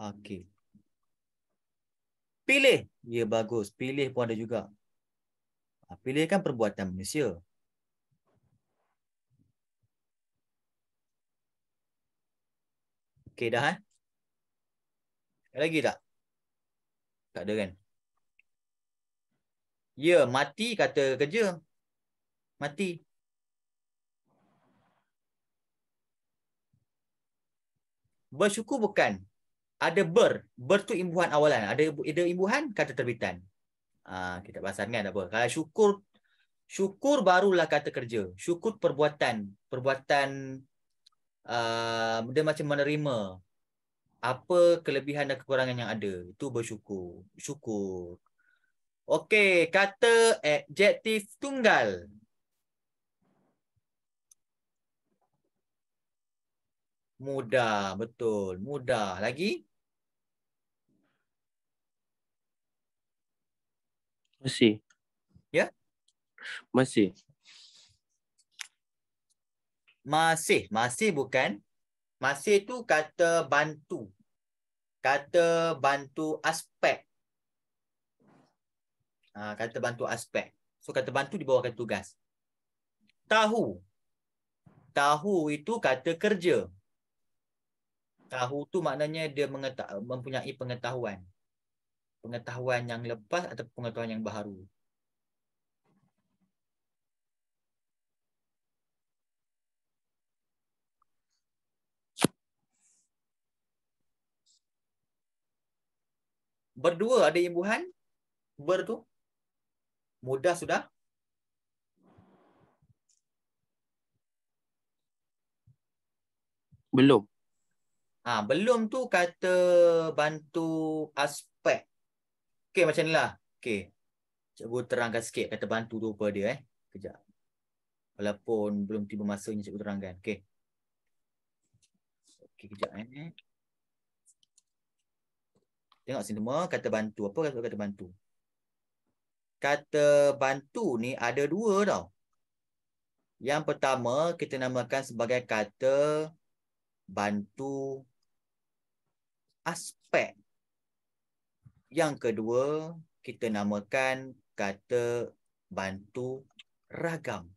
okey pilih ya bagus pilih pun ada juga ah, pilih kan perbuatan manusia okey dah eh lagi tak tak ada kan ya mati kata kerja mati bersyukur bukan ada ber ber tu imbuhan awalan ada ada imbuhan kata terbitan ha, kita bahasan kan apa kalau syukur syukur barulah kata kerja syukur perbuatan perbuatan uh, dia macam menerima apa kelebihan dan kekurangan yang ada itu bersyukur syukur Okey, kata adjektif tunggal Mudah, betul. Mudah. Lagi? Masih. Ya? Masih. Masih. Masih bukan. Masih itu kata bantu. Kata bantu aspek. Ha, kata bantu aspek. So kata bantu di bawah kata tugas. Tahu. Tahu itu kata kerja. Tahu tu maknanya dia mempunyai pengetahuan. Pengetahuan yang lepas atau pengetahuan yang baru. Berdua ada imbuhan? Ber tu? Mudah sudah? Belum. Ha, belum tu kata bantu aspek. Okey, macam ni lah, Okey. Cikgu terangkan sikit kata bantu tu apa dia. Eh. Kejap. Walaupun belum tiba masanya cikgu terangkan. Okey. Okey, kejap. Eh. Tengok sini semua. Kata bantu. Apa kata bantu? Kata bantu ni ada dua tau. Yang pertama kita namakan sebagai kata bantu aspek yang kedua kita namakan kata bantu ragam.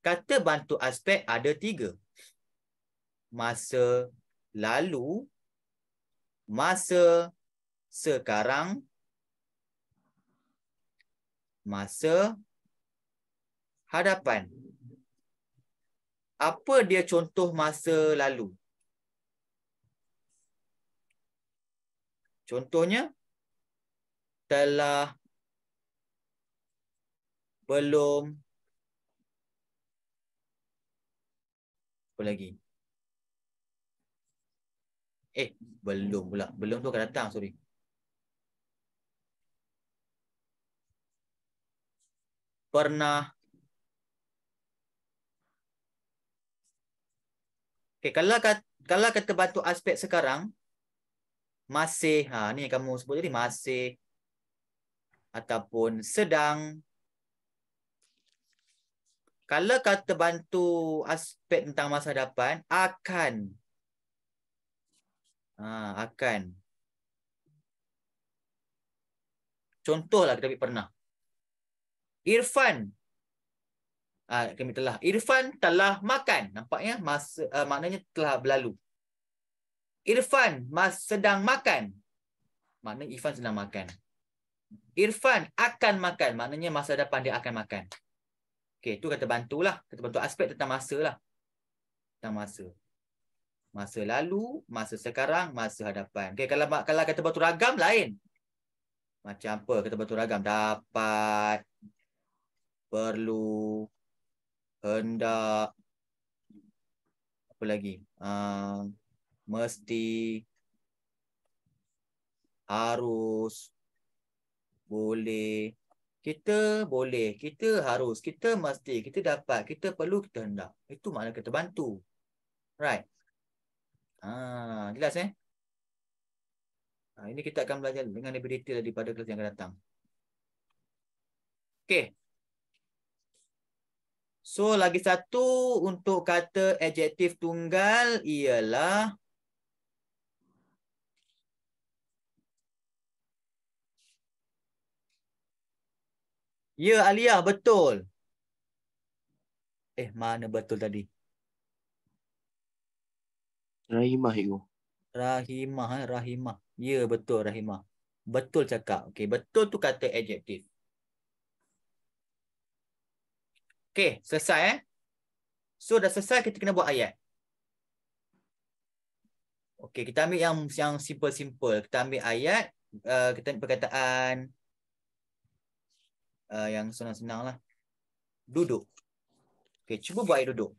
Kata bantu aspek ada tiga. Masa lalu, masa sekarang, masa hadapan. Apa dia contoh masa lalu? Contohnya, telah belum apa lagi? Eh, belum pula. Belum tu akan datang, sorry. Pernah Okay, kalau kata, kalau kata batu aspek sekarang, masih ha ni kamu sebut jadi masih ataupun sedang kalau kata bantu aspek tentang masa depan, akan ha akan contohlah kita ambil pernah Irfan ah kami telah Irfan telah makan nampaknya masa uh, maknanya telah berlalu Irfan mas sedang makan. Maknanya Irfan sedang makan. Irfan akan makan. Maknanya masa depan dia akan makan. Okey, itu kata bantulah. Kata bantu aspek tentang masa lah. Tentang masa. Masa lalu, masa sekarang, masa hadapan. Okey, kalau kalau kata bantu ragam, lain. Macam apa kata bantu ragam? Dapat. Perlu. Hendak. Apa lagi? Uh, mesti harus boleh kita boleh kita harus kita mesti kita dapat kita perlu kita hendak itu makna kita bantu right ha jelas eh ha, ini kita akan belajar dengan lebih detail daripada kelas yang akan datang Okay. so lagi satu untuk kata adjektif tunggal ialah Ya, Alia, betul. Eh, mana betul tadi? Rahimah, itu. Rahimah, eh, Rahimah. Ya, betul, Rahimah. Betul cakap. Okey, betul tu kata adjektif. Okey, selesai eh. So, dah selesai kita kena buat ayat. Okey, kita ambil yang yang simple-simple. Kita ambil ayat, uh, kita perkataan uh, yang senang-senang lah. Duduk. Okay, cuba buat ayat duduk.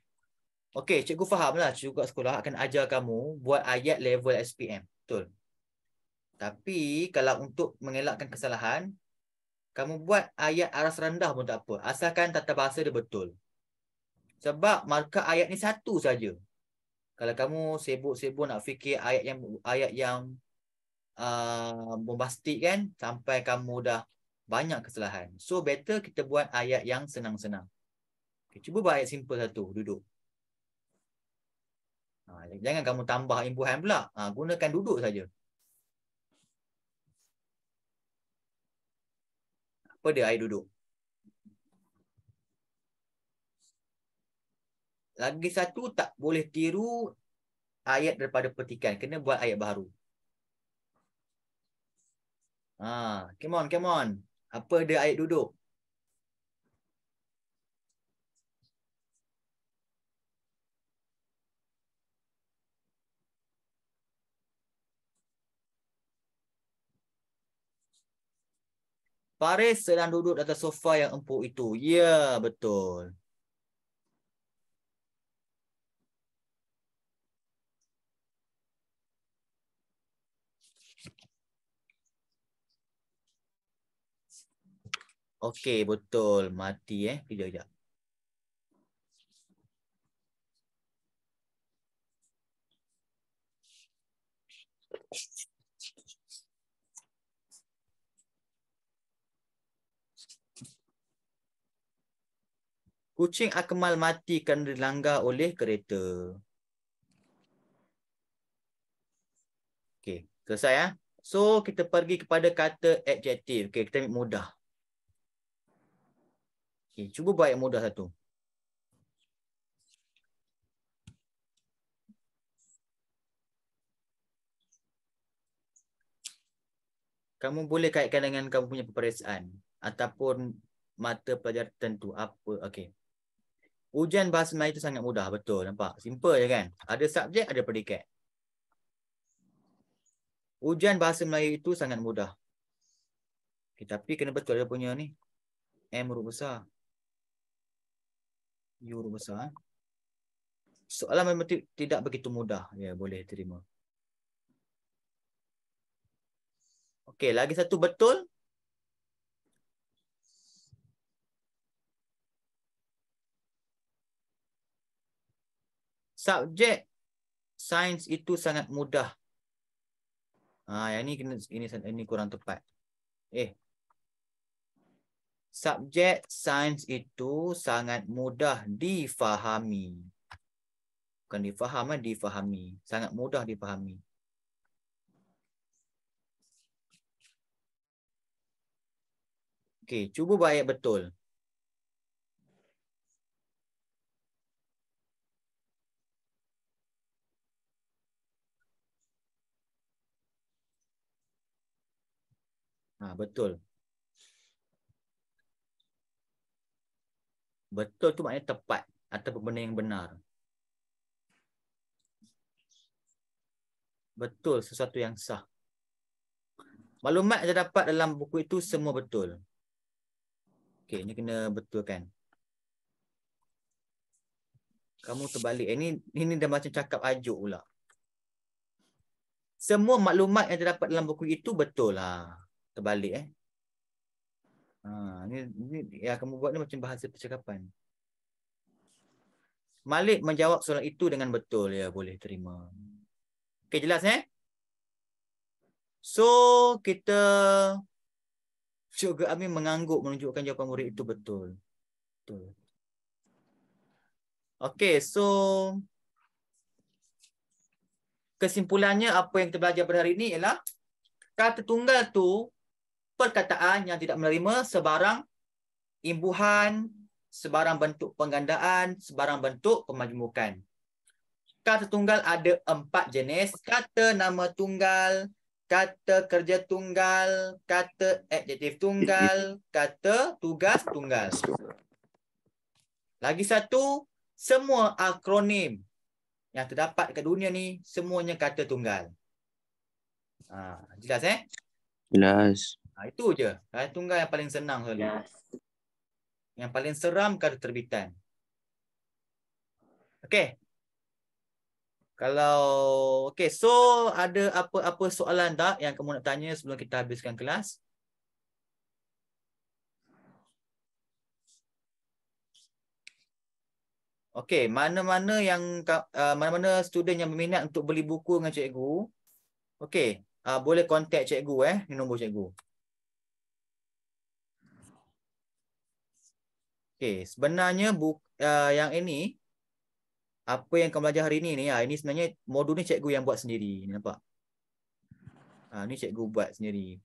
Okay, cikgu faham lah. Cikgu kat sekolah akan ajar kamu buat ayat level SPM. Betul. Tapi kalau untuk mengelakkan kesalahan, kamu buat ayat aras rendah pun tak apa. Asalkan tata bahasa dia betul. Sebab markah ayat ni satu saja. Kalau kamu sibuk-sibuk nak fikir ayat yang ayat yang uh, bombastik kan sampai kamu dah banyak kesalahan. So better kita buat ayat yang senang-senang. Okay, cuba buat ayat simple satu, duduk. Ha, jangan kamu tambah imbuhan pula. Ha, gunakan duduk saja. Apa dia ayat duduk? Lagi satu, tak boleh tiru ayat daripada petikan. Kena buat ayat baru. Ah, come on, come on. Apa dia ayat duduk? Paris sedang duduk atas sofa yang empuk itu. Ya, betul. Okey, betul. Mati eh. Kejap, kejap. Kucing Akmal mati kerana dilanggar oleh kereta. Okey, selesai ya. So kita pergi kepada kata adjektif. Okey, kita ambil mudah. Okay, cuba buat yang mudah satu. Kamu boleh kaitkan dengan kamu punya peperiksaan ataupun mata pelajaran tertentu apa okey. Ujian bahasa Melayu itu sangat mudah betul nampak. Simple je kan. Ada subjek, ada predikat. Ujian bahasa Melayu itu sangat mudah. Okay, tapi kena betul dia punya ni. M huruf besar euro besar. Eh? Soalan memang tidak begitu mudah. Ya, boleh terima. Okey, lagi satu betul. Subjek sains itu sangat mudah. Ah, ha, yang ni kena ini ini kurang tepat. Eh, subjek sains itu sangat mudah difahami. Bukan difahami, eh, difahami. Sangat mudah difahami. Okey, cuba baik betul. Ah, ha, betul. Betul tu maknanya tepat atau benda yang benar. Betul sesuatu yang sah. Maklumat yang dapat dalam buku itu semua betul. Okey, ini kena betulkan. Kamu terbalik. Eh, ini ini dah macam cakap ajuk pula. Semua maklumat yang terdapat dalam buku itu betul lah. Terbalik eh ini, ha, ini yang kamu buat ni macam bahasa percakapan. Malik menjawab soalan itu dengan betul. Ya, boleh terima. Okey, jelas eh? So, kita... juga Amin mengangguk menunjukkan jawapan murid itu betul. Betul. Okey, so... Kesimpulannya apa yang kita belajar pada hari ini ialah kata tunggal tu perkataan yang tidak menerima sebarang imbuhan, sebarang bentuk penggandaan, sebarang bentuk pemajmukan. Kata tunggal ada empat jenis. Kata nama tunggal, kata kerja tunggal, kata adjektif tunggal, kata tugas tunggal. Lagi satu, semua akronim yang terdapat di dunia ni semuanya kata tunggal. Ha, jelas eh? Jelas. Ha, itu je. Kalian ha, tunggal yang paling senang selalu. Yes. Ya. Yang paling seram kata terbitan. Okey. Kalau okey, so ada apa-apa soalan tak yang kamu nak tanya sebelum kita habiskan kelas? Okey, mana-mana yang uh, mana-mana uh, student yang berminat untuk beli buku dengan cikgu? Okey, uh, boleh contact cikgu eh, nombor cikgu. Okey, sebenarnya buku uh, yang ini apa yang kau belajar hari ini ni, uh, ini sebenarnya modul ni cikgu yang buat sendiri. Nampak? Ah uh, ni cikgu buat sendiri.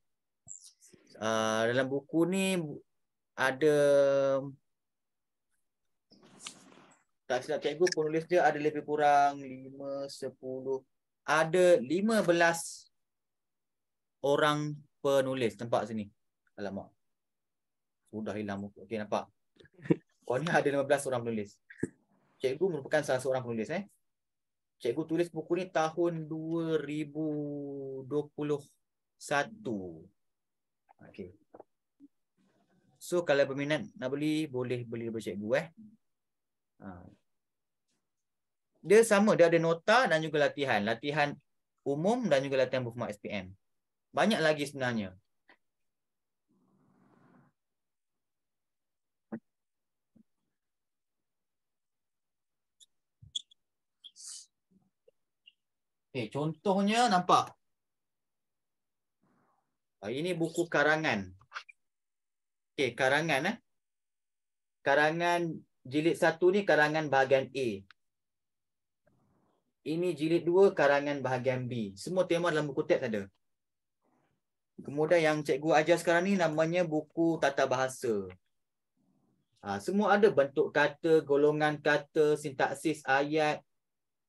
Uh, dalam buku ni ada tak silap cikgu penulis dia ada lebih kurang 5 10 ada 15 orang penulis tempat sini. Alamak. Sudah hilang muka. Okey nampak. Oh, ni ada 15 orang penulis. Cikgu merupakan salah seorang penulis eh. Cikgu tulis buku ni tahun 2021. Okay. So kalau berminat nak beli boleh beli daripada cikgu eh. Ha. Dia sama dia ada nota dan juga latihan, latihan umum dan juga latihan bermakna SPM. Banyak lagi sebenarnya. Okay, eh, contohnya nampak. Ah, ini buku karangan. Okay, karangan. Eh? Karangan jilid satu ni karangan bahagian A. Ini jilid dua karangan bahagian B. Semua tema dalam buku teks ada. Kemudian yang cikgu ajar sekarang ni namanya buku tata bahasa. Ha, semua ada bentuk kata, golongan kata, sintaksis ayat,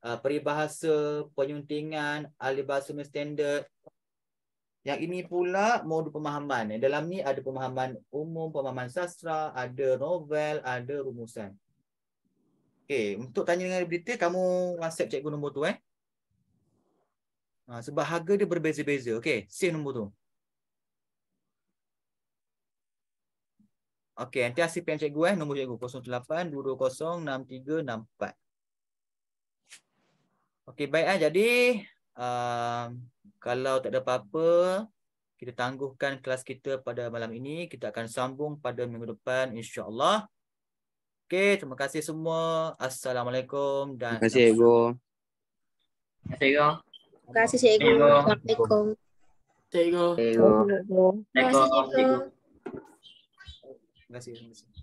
uh, peribahasa, penyuntingan, ahli bahasa standard. Yang ini pula modul pemahaman. Dalam ni ada pemahaman umum, pemahaman sastra, ada novel, ada rumusan. Okey, untuk tanya dengan berita, kamu WhatsApp cikgu nombor tu eh. Ha, sebab harga dia berbeza-beza. Okey, save nombor tu. Okey, nanti asyik pilih cikgu eh. Nombor cikgu 08-206364. Okey, baiklah. Jadi, um, kalau tak ada apa-apa, kita tangguhkan kelas kita pada malam ini. Kita akan sambung pada minggu depan, insya Allah Okey, terima kasih semua. Assalamualaikum dan... Terima kasih, Ego. Terima kasih, Ego. Terima kasih, Ego. Assalamualaikum. Terima kasih, Ego. Terima kasih,